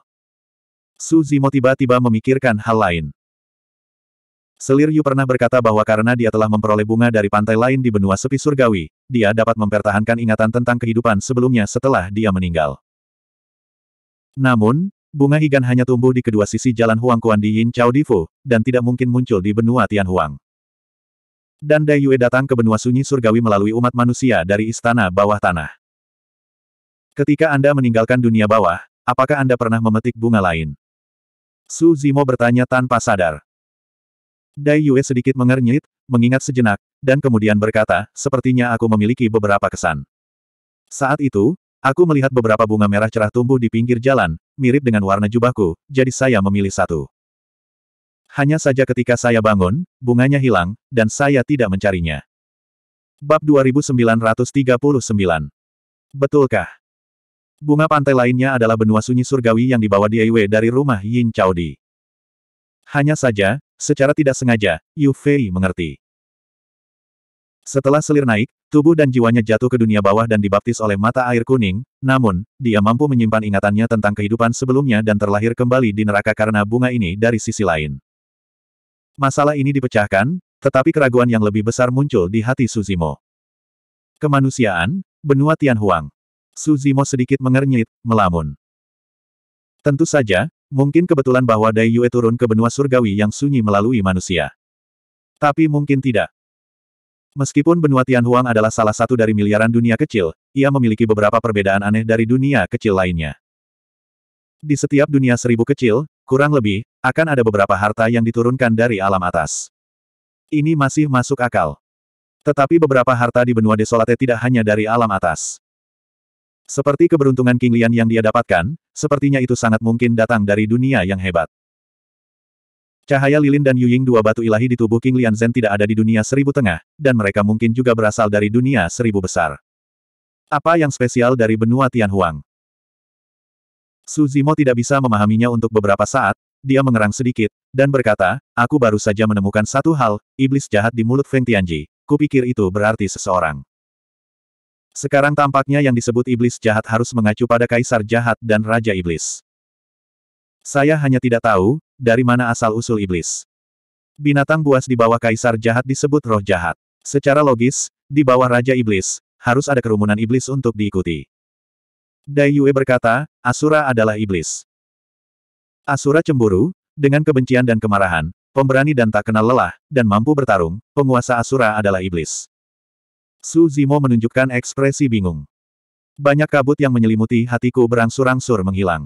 Su Zimo tiba-tiba memikirkan hal lain. Selir Yu pernah berkata bahwa karena dia telah memperoleh bunga dari pantai lain di benua sepi surgawi, dia dapat mempertahankan ingatan tentang kehidupan sebelumnya setelah dia meninggal. Namun, bunga higan hanya tumbuh di kedua sisi jalan Huang Kuan di Yin Chao Difu, dan tidak mungkin muncul di benua Tian Huang. Dan Dai Yue datang ke benua sunyi surgawi melalui umat manusia dari istana bawah tanah. Ketika Anda meninggalkan dunia bawah, apakah Anda pernah memetik bunga lain? Su Zimo bertanya tanpa sadar. Dai Yue sedikit mengernyit, mengingat sejenak, dan kemudian berkata, sepertinya aku memiliki beberapa kesan. Saat itu, aku melihat beberapa bunga merah cerah tumbuh di pinggir jalan, mirip dengan warna jubahku, jadi saya memilih satu. Hanya saja ketika saya bangun, bunganya hilang, dan saya tidak mencarinya. Bab 2939 Betulkah? Bunga pantai lainnya adalah benua sunyi surgawi yang dibawa Diawe dari rumah Yin Chaudi. Hanya saja, Secara tidak sengaja, Yu Fei mengerti. Setelah selir naik, tubuh dan jiwanya jatuh ke dunia bawah dan dibaptis oleh mata air kuning, namun, dia mampu menyimpan ingatannya tentang kehidupan sebelumnya dan terlahir kembali di neraka karena bunga ini dari sisi lain. Masalah ini dipecahkan, tetapi keraguan yang lebih besar muncul di hati Suzimo. Kemanusiaan, benua Tianhuang. Suzimo sedikit mengernyit, melamun. Tentu saja, Mungkin kebetulan bahwa Dai Yue turun ke benua surgawi yang sunyi melalui manusia. Tapi mungkin tidak. Meskipun benua Tianhuang adalah salah satu dari miliaran dunia kecil, ia memiliki beberapa perbedaan aneh dari dunia kecil lainnya. Di setiap dunia seribu kecil, kurang lebih, akan ada beberapa harta yang diturunkan dari alam atas. Ini masih masuk akal. Tetapi beberapa harta di benua desolate tidak hanya dari alam atas. Seperti keberuntungan King Lian yang dia dapatkan, sepertinya itu sangat mungkin datang dari dunia yang hebat. Cahaya lilin dan Yuying dua batu ilahi di tubuh King Lian Zhen tidak ada di dunia seribu tengah, dan mereka mungkin juga berasal dari dunia seribu besar. Apa yang spesial dari benua Tianhuang? Zimo tidak bisa memahaminya untuk beberapa saat, dia mengerang sedikit, dan berkata, aku baru saja menemukan satu hal, iblis jahat di mulut Feng Tianji, kupikir itu berarti seseorang. Sekarang tampaknya yang disebut iblis jahat harus mengacu pada kaisar jahat dan raja iblis. Saya hanya tidak tahu, dari mana asal-usul iblis. Binatang buas di bawah kaisar jahat disebut roh jahat. Secara logis, di bawah raja iblis, harus ada kerumunan iblis untuk diikuti. Dai Yue berkata, Asura adalah iblis. Asura cemburu, dengan kebencian dan kemarahan, pemberani dan tak kenal lelah, dan mampu bertarung, penguasa Asura adalah iblis. Su Zimo menunjukkan ekspresi bingung. Banyak kabut yang menyelimuti hatiku berangsur-angsur menghilang.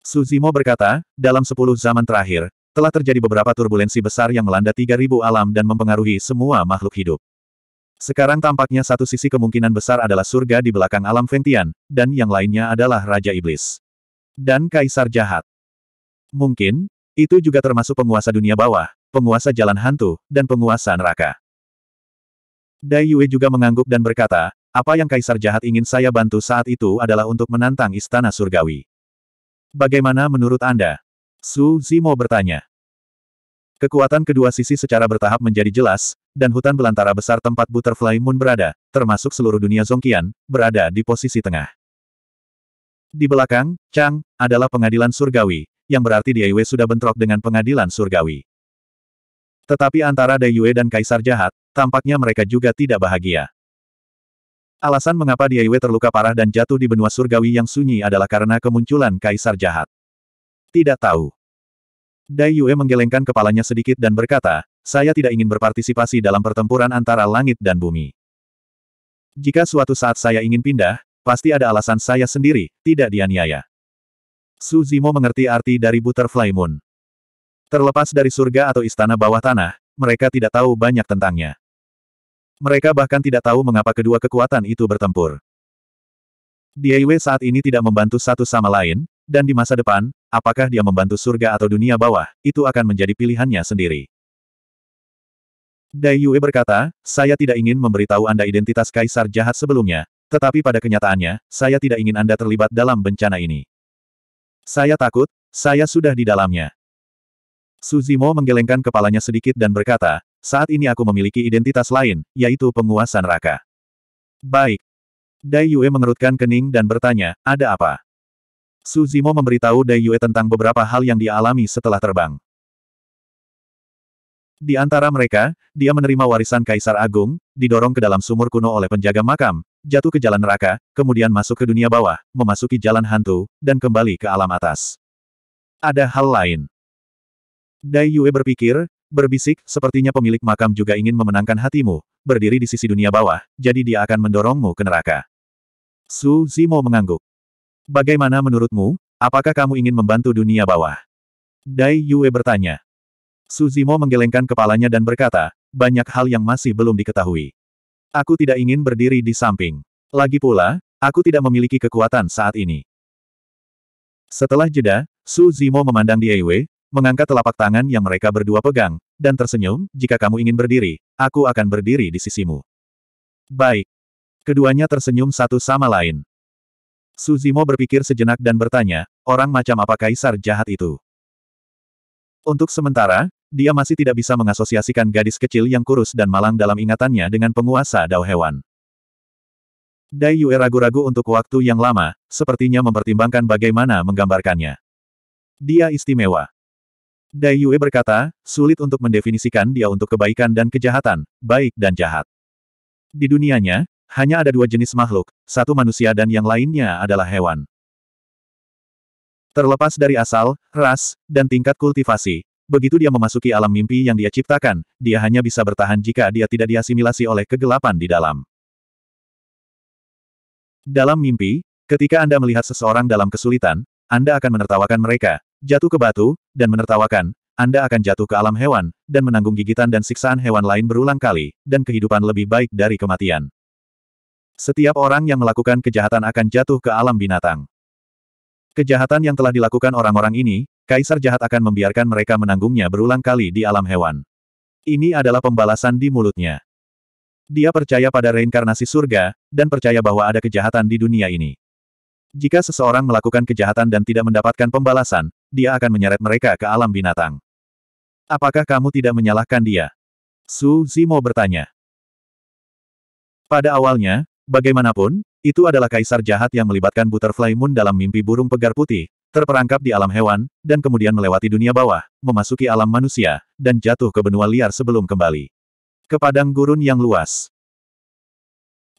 Su Zimo berkata, dalam sepuluh zaman terakhir, telah terjadi beberapa turbulensi besar yang melanda 3000 alam dan mempengaruhi semua makhluk hidup. Sekarang tampaknya satu sisi kemungkinan besar adalah surga di belakang alam Ventian, dan yang lainnya adalah Raja Iblis. Dan Kaisar Jahat. Mungkin, itu juga termasuk penguasa dunia bawah, penguasa jalan hantu, dan penguasa neraka. Dai Yue juga mengangguk dan berkata, apa yang kaisar jahat ingin saya bantu saat itu adalah untuk menantang istana surgawi. Bagaimana menurut Anda? Su Zimo bertanya. Kekuatan kedua sisi secara bertahap menjadi jelas, dan hutan belantara besar tempat Butterfly Moon berada, termasuk seluruh dunia Zongkian, berada di posisi tengah. Di belakang, Chang, adalah pengadilan surgawi, yang berarti Daiwe sudah bentrok dengan pengadilan surgawi. Tetapi antara Daiwe dan Kaisar Jahat, tampaknya mereka juga tidak bahagia. Alasan mengapa Diaiwe terluka parah dan jatuh di benua surgawi yang sunyi adalah karena kemunculan kaisar jahat. Tidak tahu. Dai Yue menggelengkan kepalanya sedikit dan berkata, saya tidak ingin berpartisipasi dalam pertempuran antara langit dan bumi. Jika suatu saat saya ingin pindah, pasti ada alasan saya sendiri, tidak dianiaya. Su Zimo mengerti arti dari Butterfly Moon. Terlepas dari surga atau istana bawah tanah, mereka tidak tahu banyak tentangnya. Mereka bahkan tidak tahu mengapa kedua kekuatan itu bertempur. Diewe saat ini tidak membantu satu sama lain, dan di masa depan, apakah dia membantu surga atau dunia bawah, itu akan menjadi pilihannya sendiri. Dai Yue berkata, saya tidak ingin memberitahu Anda identitas kaisar jahat sebelumnya, tetapi pada kenyataannya, saya tidak ingin Anda terlibat dalam bencana ini. Saya takut, saya sudah di dalamnya. Suzimo menggelengkan kepalanya sedikit dan berkata, saat ini aku memiliki identitas lain, yaitu penguasa neraka. Baik. Dai Yue mengerutkan kening dan bertanya, ada apa? Suzimo memberitahu Dai Yue tentang beberapa hal yang dialami setelah terbang. Di antara mereka, dia menerima warisan Kaisar Agung, didorong ke dalam sumur kuno oleh penjaga makam, jatuh ke jalan neraka, kemudian masuk ke dunia bawah, memasuki jalan hantu, dan kembali ke alam atas. Ada hal lain. Dai Yue berpikir, Berbisik, sepertinya pemilik makam juga ingin memenangkan hatimu, berdiri di sisi dunia bawah, jadi dia akan mendorongmu ke neraka. Su Zimo mengangguk. Bagaimana menurutmu, apakah kamu ingin membantu dunia bawah? Dai Yue bertanya. Su Zimo menggelengkan kepalanya dan berkata, banyak hal yang masih belum diketahui. Aku tidak ingin berdiri di samping. Lagi pula, aku tidak memiliki kekuatan saat ini. Setelah jeda, Su Zimo memandang Dai Yue mengangkat telapak tangan yang mereka berdua pegang, dan tersenyum, jika kamu ingin berdiri, aku akan berdiri di sisimu. Baik. Keduanya tersenyum satu sama lain. Suzimo berpikir sejenak dan bertanya, orang macam apa kaisar jahat itu? Untuk sementara, dia masih tidak bisa mengasosiasikan gadis kecil yang kurus dan malang dalam ingatannya dengan penguasa dao hewan. Dai Yue ragu-ragu untuk waktu yang lama, sepertinya mempertimbangkan bagaimana menggambarkannya. Dia istimewa. Dai Yue berkata, sulit untuk mendefinisikan dia untuk kebaikan dan kejahatan, baik dan jahat. Di dunianya, hanya ada dua jenis makhluk, satu manusia dan yang lainnya adalah hewan. Terlepas dari asal, ras, dan tingkat kultivasi, begitu dia memasuki alam mimpi yang dia ciptakan, dia hanya bisa bertahan jika dia tidak diasimilasi oleh kegelapan di dalam. Dalam mimpi, ketika Anda melihat seseorang dalam kesulitan, Anda akan menertawakan mereka, Jatuh ke batu, dan menertawakan, Anda akan jatuh ke alam hewan, dan menanggung gigitan dan siksaan hewan lain berulang kali, dan kehidupan lebih baik dari kematian. Setiap orang yang melakukan kejahatan akan jatuh ke alam binatang. Kejahatan yang telah dilakukan orang-orang ini, Kaisar jahat akan membiarkan mereka menanggungnya berulang kali di alam hewan. Ini adalah pembalasan di mulutnya. Dia percaya pada reinkarnasi surga, dan percaya bahwa ada kejahatan di dunia ini. Jika seseorang melakukan kejahatan dan tidak mendapatkan pembalasan, dia akan menyeret mereka ke alam binatang. Apakah kamu tidak menyalahkan dia? Su Zimo bertanya. Pada awalnya, bagaimanapun, itu adalah kaisar jahat yang melibatkan Butterfly Moon dalam mimpi burung pegar putih, terperangkap di alam hewan, dan kemudian melewati dunia bawah, memasuki alam manusia, dan jatuh ke benua liar sebelum kembali. Ke padang gurun yang luas.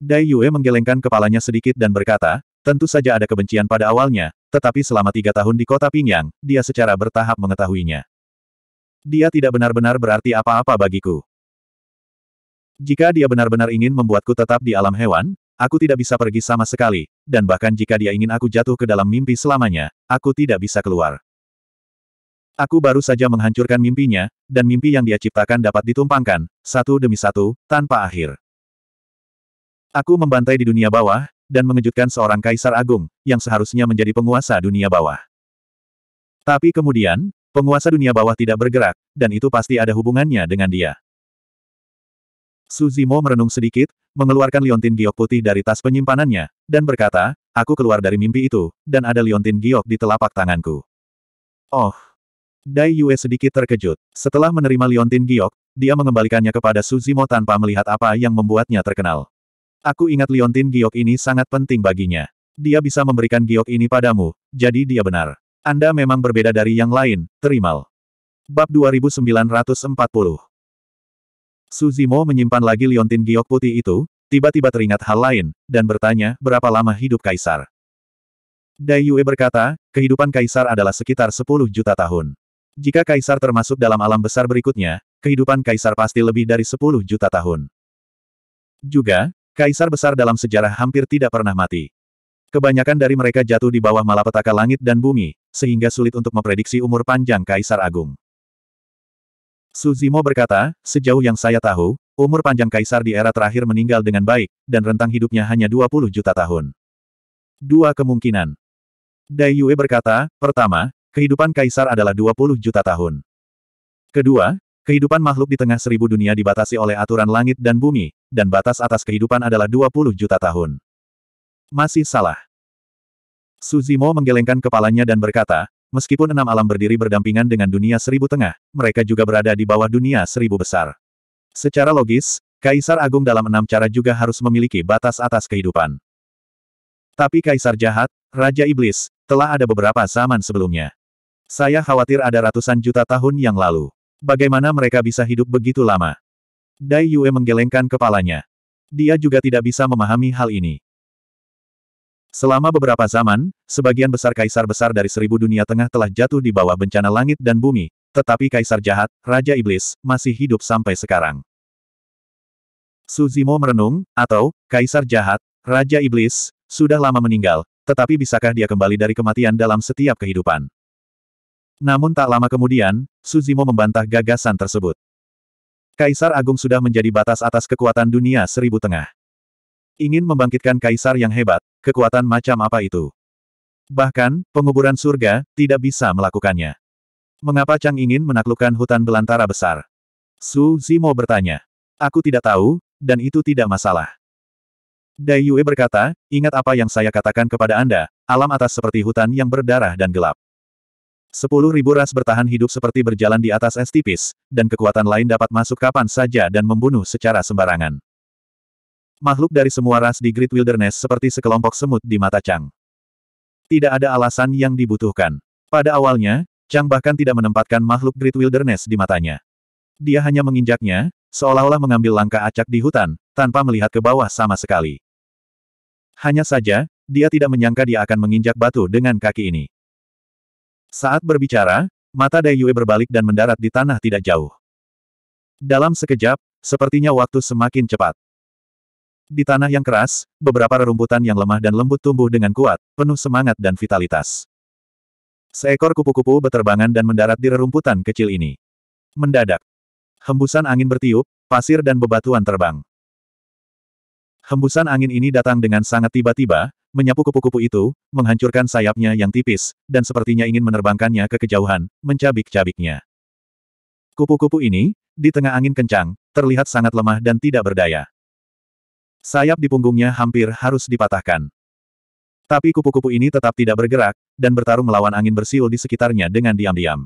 Dai Yue menggelengkan kepalanya sedikit dan berkata, Tentu saja ada kebencian pada awalnya, tetapi selama tiga tahun di kota Pingyang, dia secara bertahap mengetahuinya. Dia tidak benar-benar berarti apa-apa bagiku. Jika dia benar-benar ingin membuatku tetap di alam hewan, aku tidak bisa pergi sama sekali, dan bahkan jika dia ingin aku jatuh ke dalam mimpi selamanya, aku tidak bisa keluar. Aku baru saja menghancurkan mimpinya, dan mimpi yang dia ciptakan dapat ditumpangkan, satu demi satu, tanpa akhir. Aku membantai di dunia bawah, dan mengejutkan seorang kaisar agung, yang seharusnya menjadi penguasa dunia bawah. Tapi kemudian, penguasa dunia bawah tidak bergerak, dan itu pasti ada hubungannya dengan dia. Suzimo merenung sedikit, mengeluarkan liontin giok putih dari tas penyimpanannya, dan berkata, aku keluar dari mimpi itu, dan ada liontin giok di telapak tanganku. Oh! Dai Yue sedikit terkejut. Setelah menerima liontin giok, dia mengembalikannya kepada Suzimo tanpa melihat apa yang membuatnya terkenal. Aku ingat Liontin giok ini sangat penting baginya. Dia bisa memberikan giok ini padamu, jadi dia benar. Anda memang berbeda dari yang lain, terimal. Bab 2940 Suzimo menyimpan lagi Liontin giok putih itu, tiba-tiba teringat hal lain, dan bertanya, berapa lama hidup Kaisar? Dai Yue berkata, kehidupan Kaisar adalah sekitar 10 juta tahun. Jika Kaisar termasuk dalam alam besar berikutnya, kehidupan Kaisar pasti lebih dari 10 juta tahun. Juga, Kaisar besar dalam sejarah hampir tidak pernah mati. Kebanyakan dari mereka jatuh di bawah malapetaka langit dan bumi, sehingga sulit untuk memprediksi umur panjang Kaisar Agung. Suzimo berkata, sejauh yang saya tahu, umur panjang Kaisar di era terakhir meninggal dengan baik, dan rentang hidupnya hanya 20 juta tahun. Dua kemungkinan. Dai Yue berkata, pertama, kehidupan Kaisar adalah 20 juta tahun. Kedua, Kehidupan makhluk di tengah seribu dunia dibatasi oleh aturan langit dan bumi, dan batas atas kehidupan adalah 20 juta tahun. Masih salah. Suzimo menggelengkan kepalanya dan berkata, meskipun enam alam berdiri berdampingan dengan dunia seribu tengah, mereka juga berada di bawah dunia seribu besar. Secara logis, Kaisar Agung dalam enam cara juga harus memiliki batas atas kehidupan. Tapi Kaisar Jahat, Raja Iblis, telah ada beberapa zaman sebelumnya. Saya khawatir ada ratusan juta tahun yang lalu. Bagaimana mereka bisa hidup begitu lama? Dai Yue menggelengkan kepalanya. Dia juga tidak bisa memahami hal ini. Selama beberapa zaman, sebagian besar kaisar besar dari seribu dunia tengah telah jatuh di bawah bencana langit dan bumi, tetapi kaisar jahat, Raja Iblis, masih hidup sampai sekarang. Suzimo merenung, atau, kaisar jahat, Raja Iblis, sudah lama meninggal, tetapi bisakah dia kembali dari kematian dalam setiap kehidupan? Namun tak lama kemudian, Suzimo membantah gagasan tersebut. Kaisar Agung sudah menjadi batas atas kekuatan dunia seribu tengah. Ingin membangkitkan kaisar yang hebat, kekuatan macam apa itu? Bahkan, penguburan surga, tidak bisa melakukannya. Mengapa Chang ingin menaklukkan hutan belantara besar? Su Zimo bertanya. Aku tidak tahu, dan itu tidak masalah. Dai Yue berkata, ingat apa yang saya katakan kepada Anda, alam atas seperti hutan yang berdarah dan gelap. Sepuluh ribu ras bertahan hidup seperti berjalan di atas es tipis, dan kekuatan lain dapat masuk kapan saja dan membunuh secara sembarangan. Makhluk dari semua ras di Great Wilderness seperti sekelompok semut di mata Chang. Tidak ada alasan yang dibutuhkan. Pada awalnya, Chang bahkan tidak menempatkan makhluk Great Wilderness di matanya. Dia hanya menginjaknya, seolah-olah mengambil langkah acak di hutan, tanpa melihat ke bawah sama sekali. Hanya saja, dia tidak menyangka dia akan menginjak batu dengan kaki ini. Saat berbicara, mata Dai Yue berbalik dan mendarat di tanah tidak jauh. Dalam sekejap, sepertinya waktu semakin cepat. Di tanah yang keras, beberapa rerumputan yang lemah dan lembut tumbuh dengan kuat, penuh semangat dan vitalitas. Seekor kupu-kupu beterbangan dan mendarat di rerumputan kecil ini. Mendadak. Hembusan angin bertiup, pasir dan bebatuan terbang. Hembusan angin ini datang dengan sangat tiba-tiba, menyapu kupu-kupu itu, menghancurkan sayapnya yang tipis, dan sepertinya ingin menerbangkannya ke kejauhan, mencabik-cabiknya. Kupu-kupu ini, di tengah angin kencang, terlihat sangat lemah dan tidak berdaya. Sayap di punggungnya hampir harus dipatahkan. Tapi kupu-kupu ini tetap tidak bergerak, dan bertarung melawan angin bersiul di sekitarnya dengan diam-diam.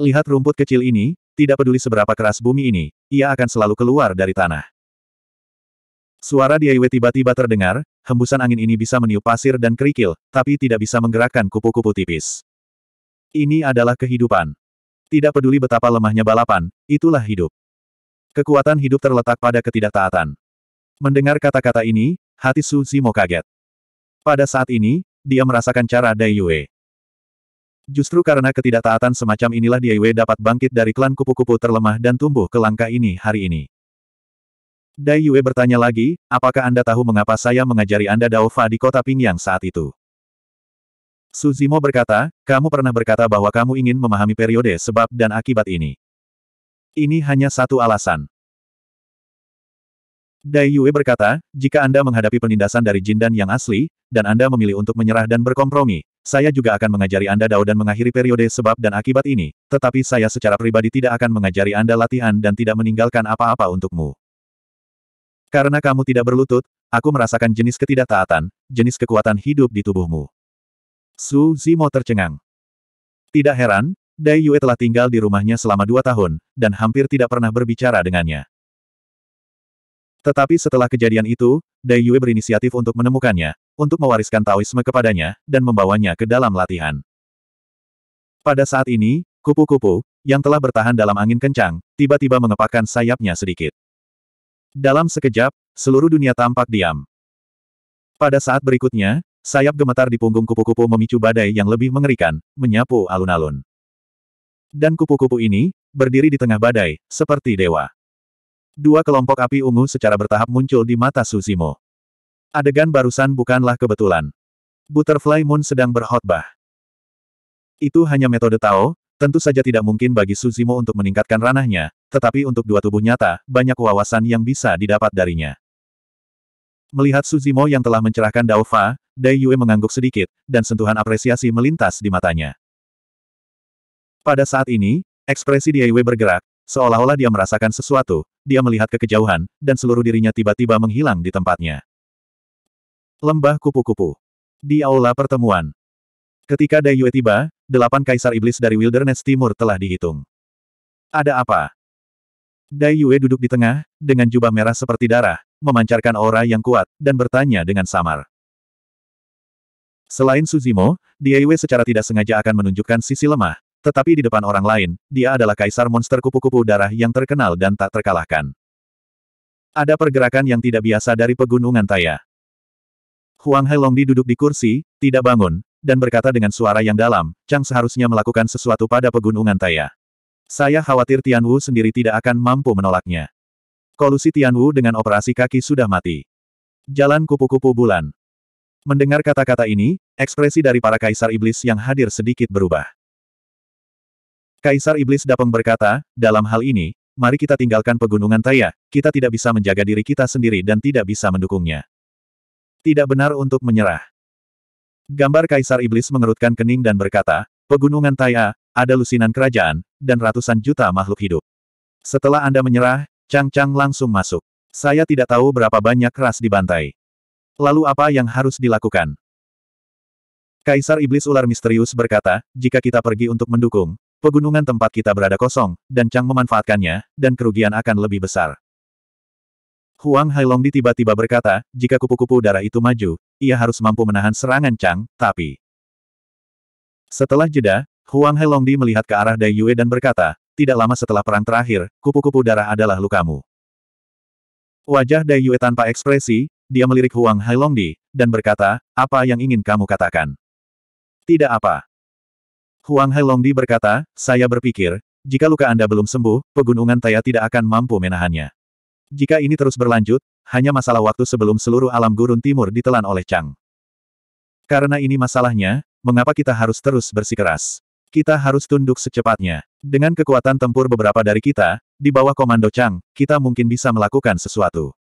Lihat rumput kecil ini, tidak peduli seberapa keras bumi ini, ia akan selalu keluar dari tanah. Suara Diaiwe tiba-tiba terdengar, hembusan angin ini bisa meniup pasir dan kerikil, tapi tidak bisa menggerakkan kupu-kupu tipis. Ini adalah kehidupan. Tidak peduli betapa lemahnya balapan, itulah hidup. Kekuatan hidup terletak pada ketidaktaatan. Mendengar kata-kata ini, hati Su Zimo kaget. Pada saat ini, dia merasakan cara Dai Yue. Justru karena ketidaktaatan semacam inilah Dai Yue dapat bangkit dari klan kupu-kupu terlemah dan tumbuh ke langkah ini hari ini. Dai Yue bertanya lagi, apakah Anda tahu mengapa saya mengajari Anda Dao di kota Pingyang saat itu? Suzimo berkata, kamu pernah berkata bahwa kamu ingin memahami periode sebab dan akibat ini. Ini hanya satu alasan. Dai Yue berkata, jika Anda menghadapi penindasan dari Jindan yang asli, dan Anda memilih untuk menyerah dan berkompromi, saya juga akan mengajari Anda Dao dan mengakhiri periode sebab dan akibat ini, tetapi saya secara pribadi tidak akan mengajari Anda latihan dan tidak meninggalkan apa-apa untukmu. Karena kamu tidak berlutut, aku merasakan jenis ketidaktaatan, jenis kekuatan hidup di tubuhmu. Su Zimo tercengang. Tidak heran, Dai Yue telah tinggal di rumahnya selama dua tahun, dan hampir tidak pernah berbicara dengannya. Tetapi setelah kejadian itu, Dai Yue berinisiatif untuk menemukannya, untuk mewariskan Taoisme kepadanya, dan membawanya ke dalam latihan. Pada saat ini, kupu-kupu, yang telah bertahan dalam angin kencang, tiba-tiba mengepakkan sayapnya sedikit. Dalam sekejap, seluruh dunia tampak diam. Pada saat berikutnya, sayap gemetar di punggung kupu-kupu memicu badai yang lebih mengerikan, menyapu alun-alun. Dan kupu-kupu ini, berdiri di tengah badai, seperti dewa. Dua kelompok api ungu secara bertahap muncul di mata Suzimo. Adegan barusan bukanlah kebetulan. Butterfly Moon sedang berkhotbah. Itu hanya metode Tao, Tentu saja tidak mungkin bagi Suzimo untuk meningkatkan ranahnya, tetapi untuk dua tubuh nyata, banyak wawasan yang bisa didapat darinya. Melihat Suzimo yang telah mencerahkan Daofa, Dai Yue mengangguk sedikit, dan sentuhan apresiasi melintas di matanya. Pada saat ini, ekspresi Dai Yue bergerak, seolah-olah dia merasakan sesuatu, dia melihat kekejauhan, dan seluruh dirinya tiba-tiba menghilang di tempatnya. Lembah Kupu-Kupu Di aula pertemuan Ketika Dai Yue tiba, delapan kaisar iblis dari Wilderness Timur telah dihitung. Ada apa? Dai Yue duduk di tengah, dengan jubah merah seperti darah, memancarkan aura yang kuat, dan bertanya dengan samar. Selain Suzimo, Dia Yue secara tidak sengaja akan menunjukkan sisi lemah, tetapi di depan orang lain, dia adalah kaisar monster kupu-kupu darah yang terkenal dan tak terkalahkan. Ada pergerakan yang tidak biasa dari pegunungan Taya. Huang Long duduk di kursi, tidak bangun, dan berkata dengan suara yang dalam, Chang seharusnya melakukan sesuatu pada pegunungan Taya. Saya khawatir Tian Wu sendiri tidak akan mampu menolaknya. Kolusi Tian Wu dengan operasi kaki sudah mati. Jalan kupu-kupu bulan. Mendengar kata-kata ini, ekspresi dari para kaisar iblis yang hadir sedikit berubah. Kaisar Iblis Dapeng berkata, dalam hal ini, mari kita tinggalkan pegunungan Taya, kita tidak bisa menjaga diri kita sendiri dan tidak bisa mendukungnya. Tidak benar untuk menyerah. Gambar Kaisar Iblis mengerutkan kening dan berkata, Pegunungan taya ada lusinan kerajaan, dan ratusan juta makhluk hidup. Setelah Anda menyerah, Chang Chang langsung masuk. Saya tidak tahu berapa banyak ras dibantai. Lalu apa yang harus dilakukan? Kaisar Iblis Ular Misterius berkata, jika kita pergi untuk mendukung, pegunungan tempat kita berada kosong, dan Chang memanfaatkannya, dan kerugian akan lebih besar. Huang Hailongdi tiba-tiba berkata, jika kupu-kupu darah itu maju, ia harus mampu menahan serangan Chang, tapi... Setelah jeda, Huang Hailongdi melihat ke arah Dai Yue dan berkata, tidak lama setelah perang terakhir, kupu-kupu darah adalah lukamu. Wajah Dai Yue tanpa ekspresi, dia melirik Huang Hailongdi, dan berkata, apa yang ingin kamu katakan? Tidak apa. Huang Hailongdi berkata, saya berpikir, jika luka Anda belum sembuh, pegunungan Taya tidak akan mampu menahannya. Jika ini terus berlanjut, hanya masalah waktu sebelum seluruh alam gurun timur ditelan oleh Chang. Karena ini masalahnya, mengapa kita harus terus bersikeras? Kita harus tunduk secepatnya. Dengan kekuatan tempur beberapa dari kita, di bawah komando Chang, kita mungkin bisa melakukan sesuatu.